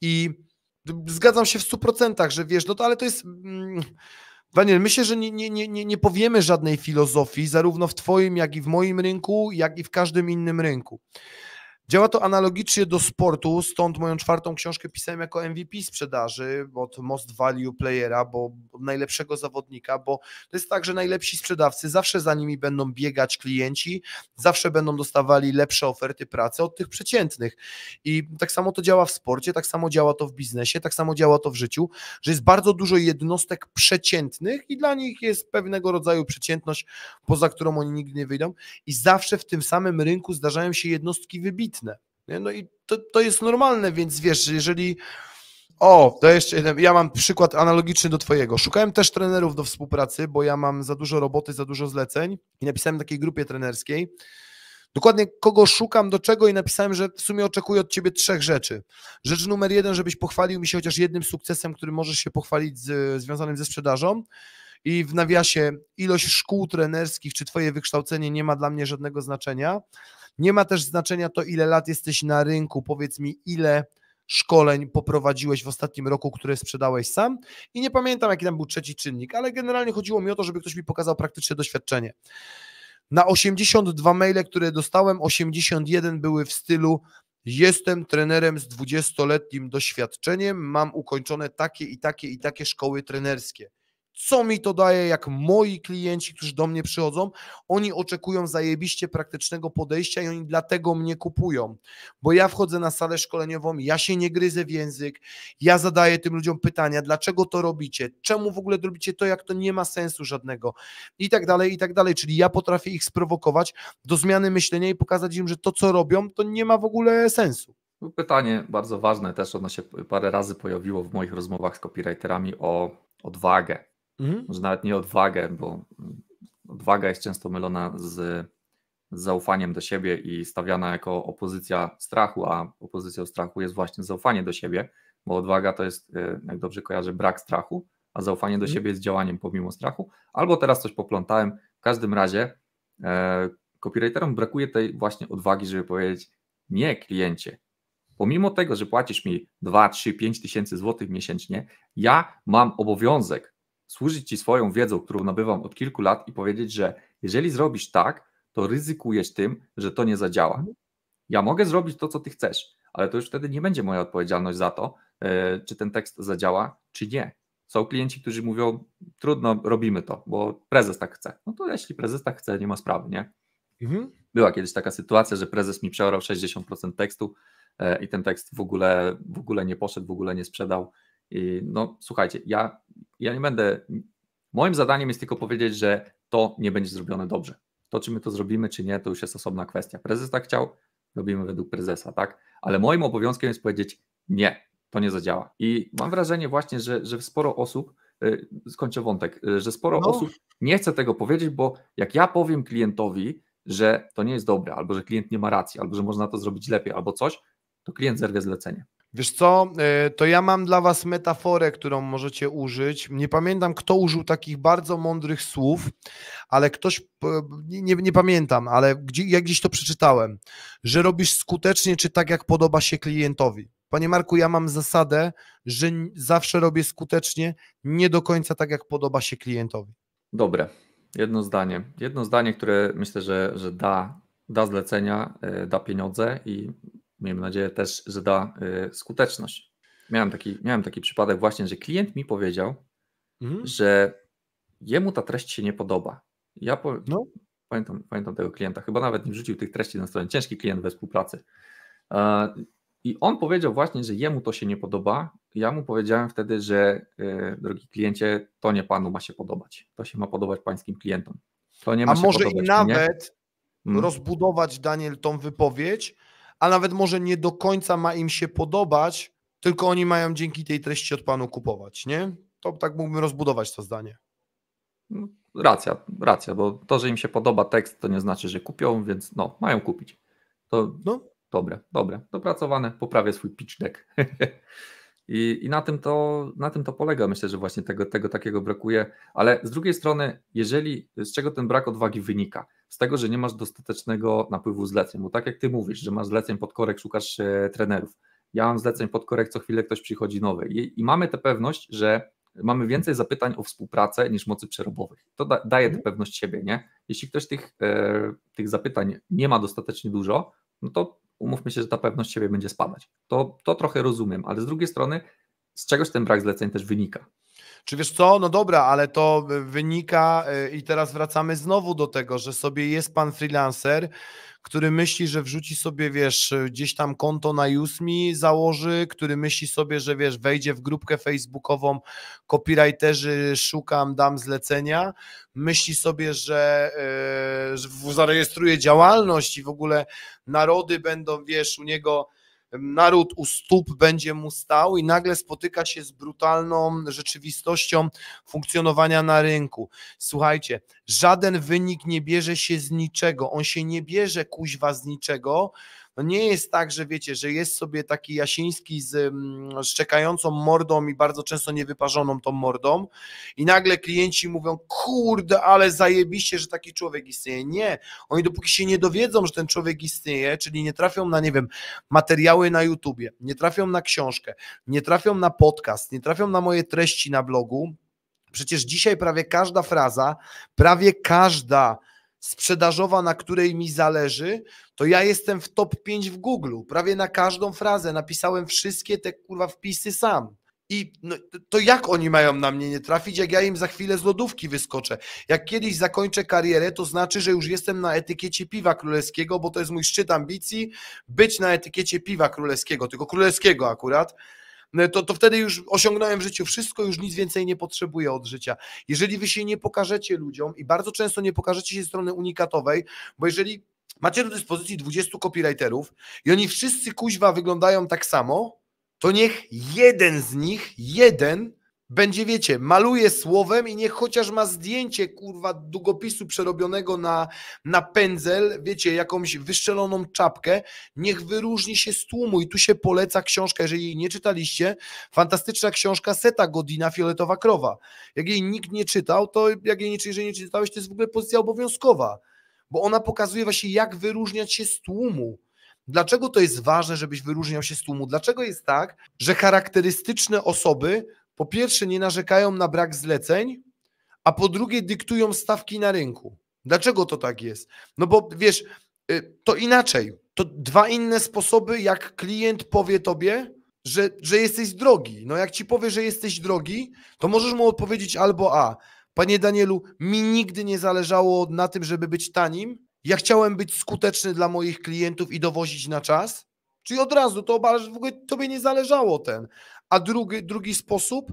I zgadzam się w 100%, że wiesz, no to ale to jest. Mm, Daniel, myślę, że nie, nie, nie, nie powiemy żadnej filozofii, zarówno w Twoim, jak i w moim rynku, jak i w każdym innym rynku. Działa to analogicznie do sportu, stąd moją czwartą książkę pisałem jako MVP sprzedaży od Most Value Playera, bo najlepszego zawodnika, bo to jest tak, że najlepsi sprzedawcy zawsze za nimi będą biegać klienci, zawsze będą dostawali lepsze oferty pracy od tych przeciętnych. I tak samo to działa w sporcie, tak samo działa to w biznesie, tak samo działa to w życiu, że jest bardzo dużo jednostek przeciętnych i dla nich jest pewnego rodzaju przeciętność, poza którą oni nigdy nie wyjdą. I zawsze w tym samym rynku zdarzają się jednostki wybitne ambitne. Nie? No i to, to jest normalne, więc wiesz, jeżeli. O, to jeszcze jeden. Ja mam przykład analogiczny do Twojego. Szukałem też trenerów do współpracy, bo ja mam za dużo roboty, za dużo zleceń i napisałem takiej grupie trenerskiej. Dokładnie kogo szukam, do czego i napisałem, że w sumie oczekuję od Ciebie trzech rzeczy. Rzecz numer jeden, żebyś pochwalił mi się chociaż jednym sukcesem, który możesz się pochwalić z, związanym ze sprzedażą. I w nawiasie ilość szkół trenerskich czy Twoje wykształcenie nie ma dla mnie żadnego znaczenia. Nie ma też znaczenia to, ile lat jesteś na rynku. Powiedz mi, ile szkoleń poprowadziłeś w ostatnim roku, które sprzedałeś sam i nie pamiętam, jaki tam był trzeci czynnik, ale generalnie chodziło mi o to, żeby ktoś mi pokazał praktyczne doświadczenie. Na 82 maile, które dostałem, 81 były w stylu Jestem trenerem z 20-letnim doświadczeniem, mam ukończone takie i takie i takie szkoły trenerskie co mi to daje, jak moi klienci, którzy do mnie przychodzą, oni oczekują zajebiście praktycznego podejścia i oni dlatego mnie kupują, bo ja wchodzę na salę szkoleniową, ja się nie gryzę w język, ja zadaję tym ludziom pytania, dlaczego to robicie, czemu w ogóle robicie to, jak to nie ma sensu żadnego i tak dalej, i tak dalej, czyli ja potrafię ich sprowokować do zmiany myślenia i pokazać im, że to, co robią, to nie ma w ogóle sensu. No, pytanie bardzo ważne też, ono się parę razy pojawiło w moich rozmowach z copywriterami o odwagę Mhm. Może nawet nie odwagę, bo odwaga jest często mylona z zaufaniem do siebie i stawiana jako opozycja strachu, a opozycją strachu jest właśnie zaufanie do siebie, bo odwaga to jest, y, jak dobrze kojarzę, brak strachu, a zaufanie do mhm. siebie jest działaniem pomimo strachu. Albo teraz coś poplątałem. W każdym razie e, copywriterom brakuje tej właśnie odwagi, żeby powiedzieć nie kliencie. Pomimo tego, że płacisz mi 2, 3, 5 tysięcy złotych miesięcznie, ja mam obowiązek służyć Ci swoją wiedzą, którą nabywam od kilku lat i powiedzieć, że jeżeli zrobisz tak, to ryzykujesz tym, że to nie zadziała. Mhm. Ja mogę zrobić to, co Ty chcesz, ale to już wtedy nie będzie moja odpowiedzialność za to, e, czy ten tekst zadziała, czy nie. Są klienci, którzy mówią, trudno, robimy to, bo prezes tak chce. No to jeśli prezes tak chce, nie ma sprawy, nie? Mhm. Była kiedyś taka sytuacja, że prezes mi przeorał 60% tekstu e, i ten tekst w ogóle, w ogóle nie poszedł, w ogóle nie sprzedał Y, no słuchajcie, ja, ja nie będę. Moim zadaniem jest tylko powiedzieć, że to nie będzie zrobione dobrze. To, czy my to zrobimy, czy nie, to już jest osobna kwestia. Prezes tak chciał, robimy według prezesa, tak? Ale moim obowiązkiem jest powiedzieć nie, to nie zadziała. I mam wrażenie właśnie, że, że sporo osób, y, skończę wątek, y, że sporo no. osób nie chce tego powiedzieć, bo jak ja powiem klientowi, że to nie jest dobre, albo że klient nie ma racji, albo że można to zrobić lepiej, albo coś, to klient zerwie zlecenie. Wiesz co, e, to ja mam dla was metaforę, którą możecie użyć. Nie pamiętam, kto użył takich bardzo mądrych słów, ale ktoś, e, nie, nie pamiętam, ale gdzie, ja gdzieś to przeczytałem, że robisz skutecznie, czy tak jak podoba się klientowi. Panie Marku, ja mam zasadę, że zawsze robię skutecznie, nie do końca tak jak podoba się klientowi. Dobre, jedno zdanie. Jedno zdanie, które myślę, że, że da, da zlecenia, e, da pieniądze i miejmy nadzieję też, że da y, skuteczność. Miałem taki, miałem taki przypadek właśnie, że klient mi powiedział, mhm. że jemu ta treść się nie podoba. Ja po... no. pamiętam, pamiętam tego klienta, chyba nawet nie wrzucił tych treści na stronę. Ciężki klient we współpracy. E, I on powiedział właśnie, że jemu to się nie podoba. Ja mu powiedziałem wtedy, że y, drogi kliencie, to nie panu ma się podobać. To się ma podobać pańskim klientom. To nie ma A się może podobać i nawet mnie. Mhm. rozbudować, Daniel, tą wypowiedź a nawet może nie do końca ma im się podobać, tylko oni mają dzięki tej treści od Panu kupować, nie? To tak mógłbym rozbudować to zdanie. Racja, racja, bo to, że im się podoba tekst, to nie znaczy, że kupią, więc no, mają kupić. To no. dobre, dobre, dopracowane, poprawię swój pitch deck. [LAUGHS] I, I, na, tym to, na tym to polega. Myślę, że właśnie tego, tego takiego brakuje. Ale z drugiej strony, jeżeli z czego ten brak odwagi wynika? z tego, że nie masz dostatecznego napływu zleceń. Bo tak jak ty mówisz, że masz zleceń pod korek, szukasz e, trenerów. Ja mam zleceń pod korek, co chwilę ktoś przychodzi nowy. I, i mamy tę pewność, że mamy więcej zapytań o współpracę niż mocy przerobowych. To da, daje tę mhm. pewność siebie, nie? Jeśli ktoś tych, e, tych zapytań nie ma dostatecznie dużo, no to umówmy się, że ta pewność siebie będzie spadać. To, to trochę rozumiem, ale z drugiej strony z czegoś ten brak zleceń też wynika. Czy wiesz co, no dobra, ale to wynika y, i teraz wracamy znowu do tego, że sobie jest pan freelancer, który myśli, że wrzuci sobie, wiesz, gdzieś tam konto na Usmi założy, który myśli sobie, że wiesz, wejdzie w grupkę facebookową copywriterzy, szukam, dam zlecenia, myśli sobie, że, yy, że zarejestruje działalność i w ogóle narody będą, wiesz, u niego naród u stóp będzie mu stał i nagle spotyka się z brutalną rzeczywistością funkcjonowania na rynku. Słuchajcie, żaden wynik nie bierze się z niczego, on się nie bierze kuźwa z niczego, no nie jest tak, że wiecie, że jest sobie taki Jasiński z szczekającą mm, mordą i bardzo często niewyparzoną tą mordą i nagle klienci mówią, kurde, ale zajebiście, że taki człowiek istnieje. Nie, oni dopóki się nie dowiedzą, że ten człowiek istnieje, czyli nie trafią na, nie wiem, materiały na YouTubie, nie trafią na książkę, nie trafią na podcast, nie trafią na moje treści na blogu, Przecież dzisiaj prawie każda fraza, prawie każda sprzedażowa, na której mi zależy, to ja jestem w top 5 w Google. Prawie na każdą frazę napisałem wszystkie te kurwa wpisy sam. I no, to jak oni mają na mnie nie trafić, jak ja im za chwilę z lodówki wyskoczę? Jak kiedyś zakończę karierę, to znaczy, że już jestem na etykiecie piwa królewskiego, bo to jest mój szczyt ambicji być na etykiecie piwa królewskiego, tylko królewskiego akurat E, to, to wtedy już osiągnąłem w życiu wszystko, już nic więcej nie potrzebuję od życia. Jeżeli wy się nie pokażecie ludziom i bardzo często nie pokażecie się strony unikatowej, bo jeżeli macie do dyspozycji 20 copywriterów i oni wszyscy kuźwa wyglądają tak samo, to niech jeden z nich, jeden będzie, wiecie, maluje słowem i niech chociaż ma zdjęcie, kurwa, długopisu przerobionego na, na pędzel, wiecie, jakąś wyszczeloną czapkę, niech wyróżni się z tłumu i tu się poleca książka, jeżeli jej nie czytaliście, fantastyczna książka Seta Godina, Fioletowa Krowa. Jak jej nikt nie czytał, to jak jej nie, jeżeli nie czytałeś, to jest w ogóle pozycja obowiązkowa, bo ona pokazuje właśnie, jak wyróżniać się z tłumu. Dlaczego to jest ważne, żebyś wyróżniał się z tłumu? Dlaczego jest tak, że charakterystyczne osoby po pierwsze nie narzekają na brak zleceń, a po drugie dyktują stawki na rynku. Dlaczego to tak jest? No bo wiesz, y, to inaczej. To dwa inne sposoby, jak klient powie tobie, że, że jesteś drogi. No jak ci powie, że jesteś drogi, to możesz mu odpowiedzieć albo A. Panie Danielu, mi nigdy nie zależało na tym, żeby być tanim. Ja chciałem być skuteczny dla moich klientów i dowozić na czas. Czyli od razu to w ogóle tobie nie zależało ten a drugi, drugi sposób,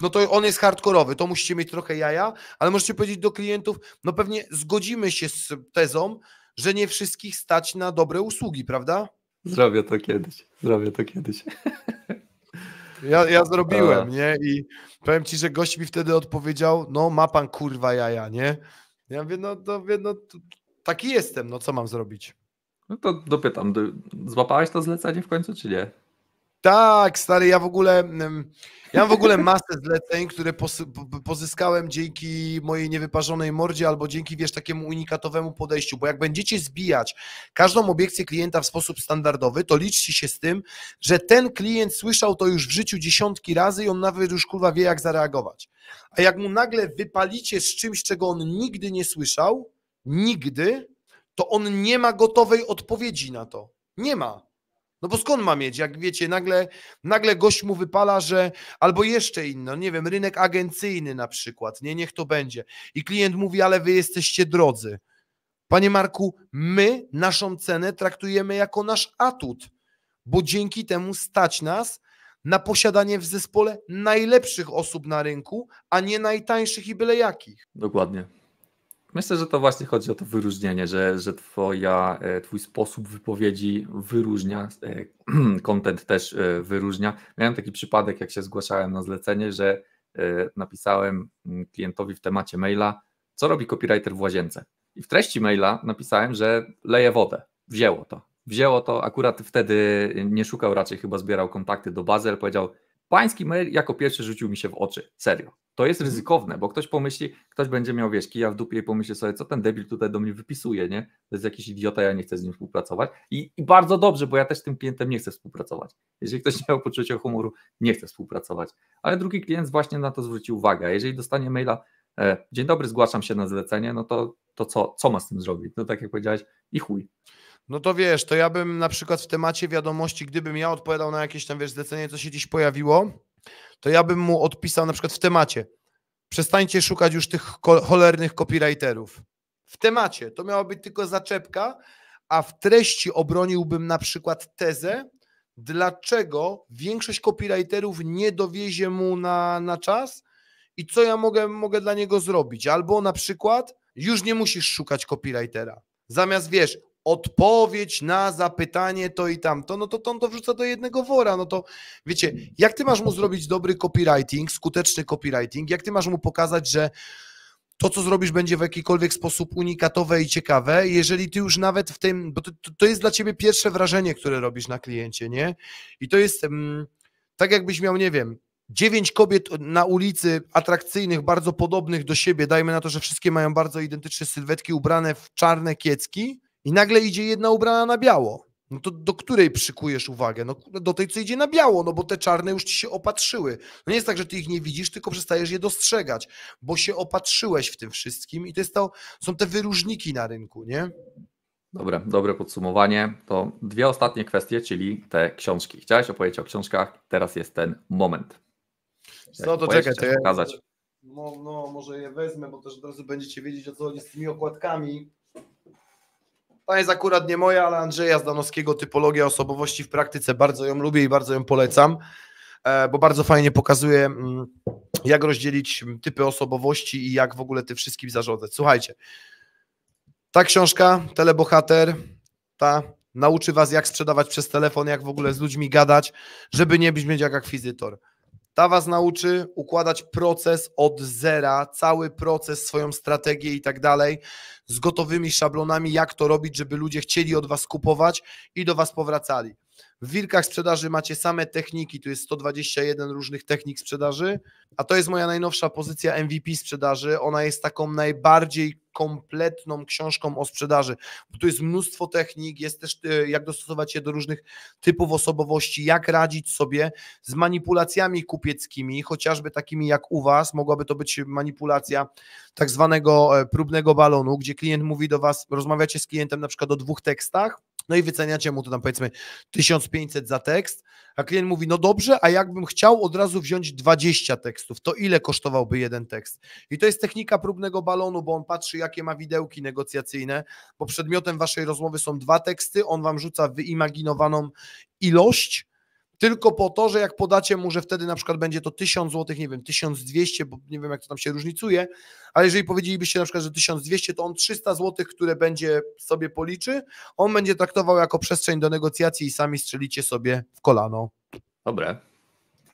no to on jest hardkorowy, to musicie mieć trochę jaja, ale możecie powiedzieć do klientów, no pewnie zgodzimy się z tezą, że nie wszystkich stać na dobre usługi, prawda? Zrobię to kiedyś, zrobię to kiedyś. Ja, ja zrobiłem, nie? I powiem ci, że gość mi wtedy odpowiedział, no ma pan kurwa jaja, nie? Ja mówię, no to, no, to taki jestem, no co mam zrobić? No to dopytam, złapałeś to zlecenie w końcu, czy nie? Tak, stary, ja w ogóle. Mm, ja mam w ogóle masę zleceń, które pozyskałem dzięki mojej niewyparzonej mordzie albo dzięki, wiesz, takiemu unikatowemu podejściu, bo jak będziecie zbijać każdą obiekcję klienta w sposób standardowy, to liczcie się z tym, że ten klient słyszał to już w życiu dziesiątki razy i on nawet już kurwa wie, jak zareagować. A jak mu nagle wypalicie z czymś, czego on nigdy nie słyszał, nigdy, to on nie ma gotowej odpowiedzi na to. Nie ma. No bo skąd ma mieć? Jak wiecie, nagle, nagle gość mu wypala, że albo jeszcze inno, nie wiem, rynek agencyjny na przykład, nie, niech to będzie. I klient mówi, ale wy jesteście drodzy. Panie Marku, my naszą cenę traktujemy jako nasz atut, bo dzięki temu stać nas na posiadanie w zespole najlepszych osób na rynku, a nie najtańszych i byle jakich. Dokładnie. Myślę, że to właśnie chodzi o to wyróżnienie, że, że twoja, e, twój sposób wypowiedzi wyróżnia, kontent e, [CLEARS THROAT] też e, wyróżnia. Miałem taki przypadek, jak się zgłaszałem na zlecenie, że napisałem mm, klientowi w temacie maila, co robi copywriter w łazience. I w treści maila napisałem, że leje wodę. Wzięło to. Wzięło to, akurat wtedy nie szukał raczej, chyba zbierał kontakty do bazy, ale powiedział, Pański mail jako pierwszy rzucił mi się w oczy. Serio. To jest mhm. ryzykowne, bo ktoś pomyśli, ktoś będzie miał wieszki. Ja w dupie i pomyśli sobie, co ten debil tutaj do mnie wypisuje, nie? To jest jakiś idiota, ja nie chcę z nim współpracować. I, i bardzo dobrze, bo ja też z tym klientem nie chcę współpracować. Jeżeli ktoś nie miał poczucie humoru, nie chcę współpracować. Ale drugi klient właśnie na to zwróci uwagę. A jeżeli dostanie maila, e, dzień dobry, zgłaszam się na zlecenie, no to, to co, co ma z tym zrobić? No tak jak powiedziałeś, i chuj. No to wiesz, to ja bym na przykład w temacie wiadomości, gdybym ja odpowiadał na jakieś tam wiesz, zlecenie, co się dziś pojawiło, to ja bym mu odpisał na przykład w temacie. Przestańcie szukać już tych cholernych copywriterów. W temacie to miała być tylko zaczepka, a w treści obroniłbym na przykład tezę, dlaczego większość copywriterów nie dowiezie mu na, na czas i co ja mogę, mogę dla niego zrobić. Albo na przykład już nie musisz szukać copywritera. Zamiast wiesz, odpowiedź na zapytanie to i tamto, no to on to wrzuca do jednego wora, no to wiecie, jak ty masz mu zrobić dobry copywriting, skuteczny copywriting, jak ty masz mu pokazać, że to, co zrobisz, będzie w jakikolwiek sposób unikatowe i ciekawe, jeżeli ty już nawet w tym, bo to, to jest dla ciebie pierwsze wrażenie, które robisz na kliencie, nie? I to jest mm, tak, jakbyś miał, nie wiem, dziewięć kobiet na ulicy atrakcyjnych, bardzo podobnych do siebie, dajmy na to, że wszystkie mają bardzo identyczne sylwetki, ubrane w czarne kiecki, i nagle idzie jedna ubrana na biało, no to do której przykujesz uwagę? No, do tej, co idzie na biało, no bo te czarne już ci się opatrzyły. No nie jest tak, że ty ich nie widzisz, tylko przestajesz je dostrzegać, bo się opatrzyłeś w tym wszystkim i to, jest to są te wyróżniki na rynku, nie? Dobre, dobre podsumowanie. To dwie ostatnie kwestie, czyli te książki. Chciałeś opowiedzieć o książkach, teraz jest ten moment. no to czekaj, to ja... pokazać. No, no, może je wezmę, bo też od razu będziecie wiedzieć, o co chodzi z tymi okładkami. To jest akurat nie moja, ale Andrzeja Zdanowskiego, typologia osobowości w praktyce, bardzo ją lubię i bardzo ją polecam, e, bo bardzo fajnie pokazuje, mm, jak rozdzielić mm, typy osobowości i jak w ogóle ty wszystkim zarządzać. Słuchajcie, ta książka, Telebohater, ta nauczy was, jak sprzedawać przez telefon, jak w ogóle z ludźmi gadać, żeby nie być jak akwizytor. Ta was nauczy układać proces od zera, cały proces, swoją strategię i tak dalej, z gotowymi szablonami, jak to robić, żeby ludzie chcieli od was kupować i do was powracali. W wilkach sprzedaży macie same techniki, tu jest 121 różnych technik sprzedaży, a to jest moja najnowsza pozycja MVP sprzedaży. Ona jest taką najbardziej kompletną książką o sprzedaży. Bo tu jest mnóstwo technik, jest też e, jak dostosować się do różnych typów osobowości, jak radzić sobie z manipulacjami kupieckimi, chociażby takimi jak u Was, mogłaby to być manipulacja tak zwanego e, próbnego balonu, gdzie klient mówi do Was, rozmawiacie z klientem na przykład o dwóch tekstach, no i wyceniacie mu to tam powiedzmy 1500 za tekst, a klient mówi, no dobrze, a jakbym chciał od razu wziąć 20 tekstów, to ile kosztowałby jeden tekst? I to jest technika próbnego balonu, bo on patrzy, jakie ma widełki negocjacyjne, bo przedmiotem waszej rozmowy są dwa teksty, on wam rzuca wyimaginowaną ilość, tylko po to, że jak podacie mu, że wtedy na przykład będzie to 1000 zł, nie wiem, 1200, bo nie wiem jak to tam się różnicuje, ale jeżeli powiedzielibyście na przykład, że 1200, to on 300 zł, które będzie sobie policzy, on będzie traktował jako przestrzeń do negocjacji i sami strzelicie sobie w kolano. Dobre,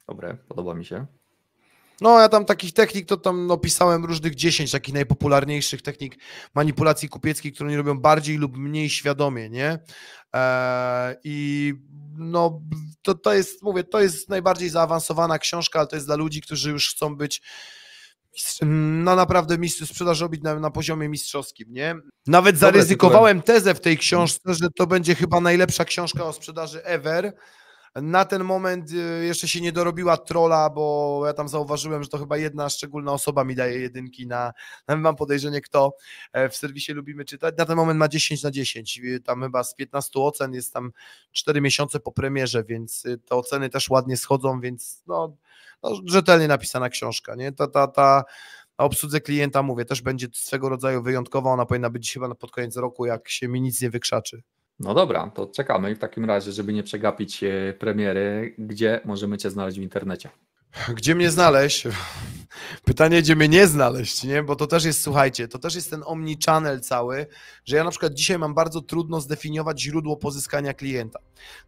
dobre, podoba mi się. No, ja tam takich technik, to tam opisałem różnych 10 takich najpopularniejszych technik manipulacji kupieckiej, które oni robią bardziej lub mniej świadomie, nie? E, I no, to, to jest, mówię, to jest najbardziej zaawansowana książka, ale to jest dla ludzi, którzy już chcą być na no, naprawdę mistrz, sprzedaż robić na, na, poziomie mistrzowskim, nie? Nawet zaryzykowałem tezę w tej książce, że to będzie chyba najlepsza książka o sprzedaży ever, na ten moment y, jeszcze się nie dorobiła trola, bo ja tam zauważyłem, że to chyba jedna szczególna osoba mi daje jedynki na, mam podejrzenie kto e, w serwisie lubimy czytać. Na ten moment ma 10 na 10, y, tam chyba z 15 ocen jest tam 4 miesiące po premierze, więc y, te oceny też ładnie schodzą, więc no, no rzetelnie napisana książka, nie? Ta, ta, ta, obsłudze klienta, mówię, też będzie swego rodzaju wyjątkowa. Ona powinna być chyba pod koniec roku, jak się mi nic nie wykrzaczy. No dobra, to czekamy w takim razie, żeby nie przegapić e, premiery, gdzie możemy Cię znaleźć w internecie? Gdzie mnie znaleźć? Pytanie, gdzie mnie nie znaleźć, nie? Bo to też jest, słuchajcie, to też jest ten omni-channel cały, że ja na przykład dzisiaj mam bardzo trudno zdefiniować źródło pozyskania klienta.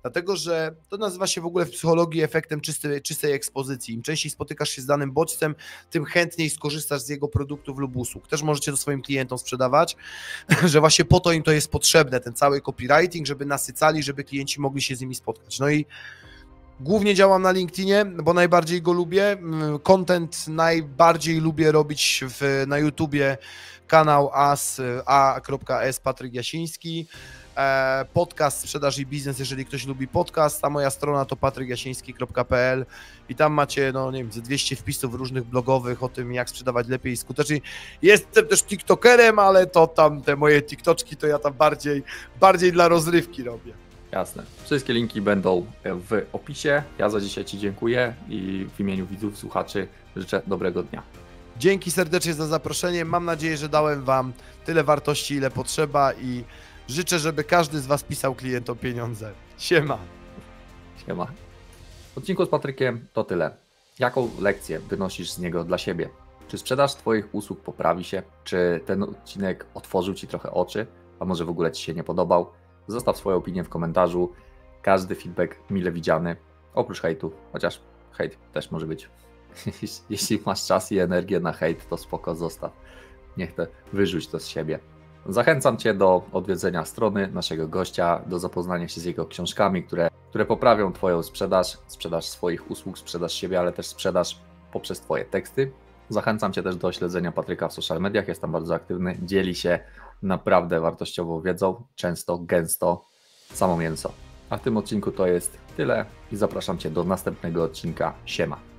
Dlatego, że to nazywa się w ogóle w psychologii efektem czystej, czystej ekspozycji. Im częściej spotykasz się z danym bodźcem, tym chętniej skorzystasz z jego produktów lub usług. Też możecie to swoim klientom sprzedawać, [LAUGHS] że właśnie po to im to jest potrzebne, ten cały copywriting, żeby nasycali, żeby klienci mogli się z nimi spotkać. No i Głównie działam na LinkedInie, bo najbardziej go lubię. Mm, content najbardziej lubię robić w, na YouTubie kanał as, a.s Patryk Jasiński. E, podcast Sprzedaż i Biznes, jeżeli ktoś lubi podcast, a moja strona to patrykjasiński.pl i tam macie, no nie wiem, 200 wpisów różnych blogowych o tym, jak sprzedawać lepiej i skuteczniej. Jestem też tiktokerem, ale to tam te moje tiktoczki, to ja tam bardziej, bardziej dla rozrywki robię. Jasne. Wszystkie linki będą e, w opisie. Ja za dzisiaj Ci dziękuję i w imieniu widzów, słuchaczy życzę dobrego dnia. Dzięki serdecznie za zaproszenie. Mam nadzieję, że dałem Wam tyle wartości, ile potrzeba i życzę, żeby każdy z Was pisał klientom pieniądze. Siema. Siema. W odcinku z Patrykiem to tyle. Jaką lekcję wynosisz z niego dla siebie? Czy sprzedaż Twoich usług poprawi się? Czy ten odcinek otworzył Ci trochę oczy? A może w ogóle Ci się nie podobał? Zostaw swoją opinię w komentarzu. Każdy feedback mile widziany, oprócz hejtu, chociaż hejt też może być. [LAUGHS] Jeśli masz czas i energię na hejt, to spoko zostaw. Niech te wyrzuć to z siebie. Zachęcam Cię do odwiedzenia strony naszego gościa, do zapoznania się z jego książkami, które, które poprawią Twoją sprzedaż, sprzedaż swoich usług, sprzedaż siebie, ale też sprzedaż poprzez Twoje teksty. Zachęcam Cię też do śledzenia Patryka w social mediach, jest tam bardzo aktywny, dzieli się naprawdę wartościową wiedzą, często, gęsto, samo mięso. A w tym odcinku to jest tyle i zapraszam Cię do następnego odcinka. Siema.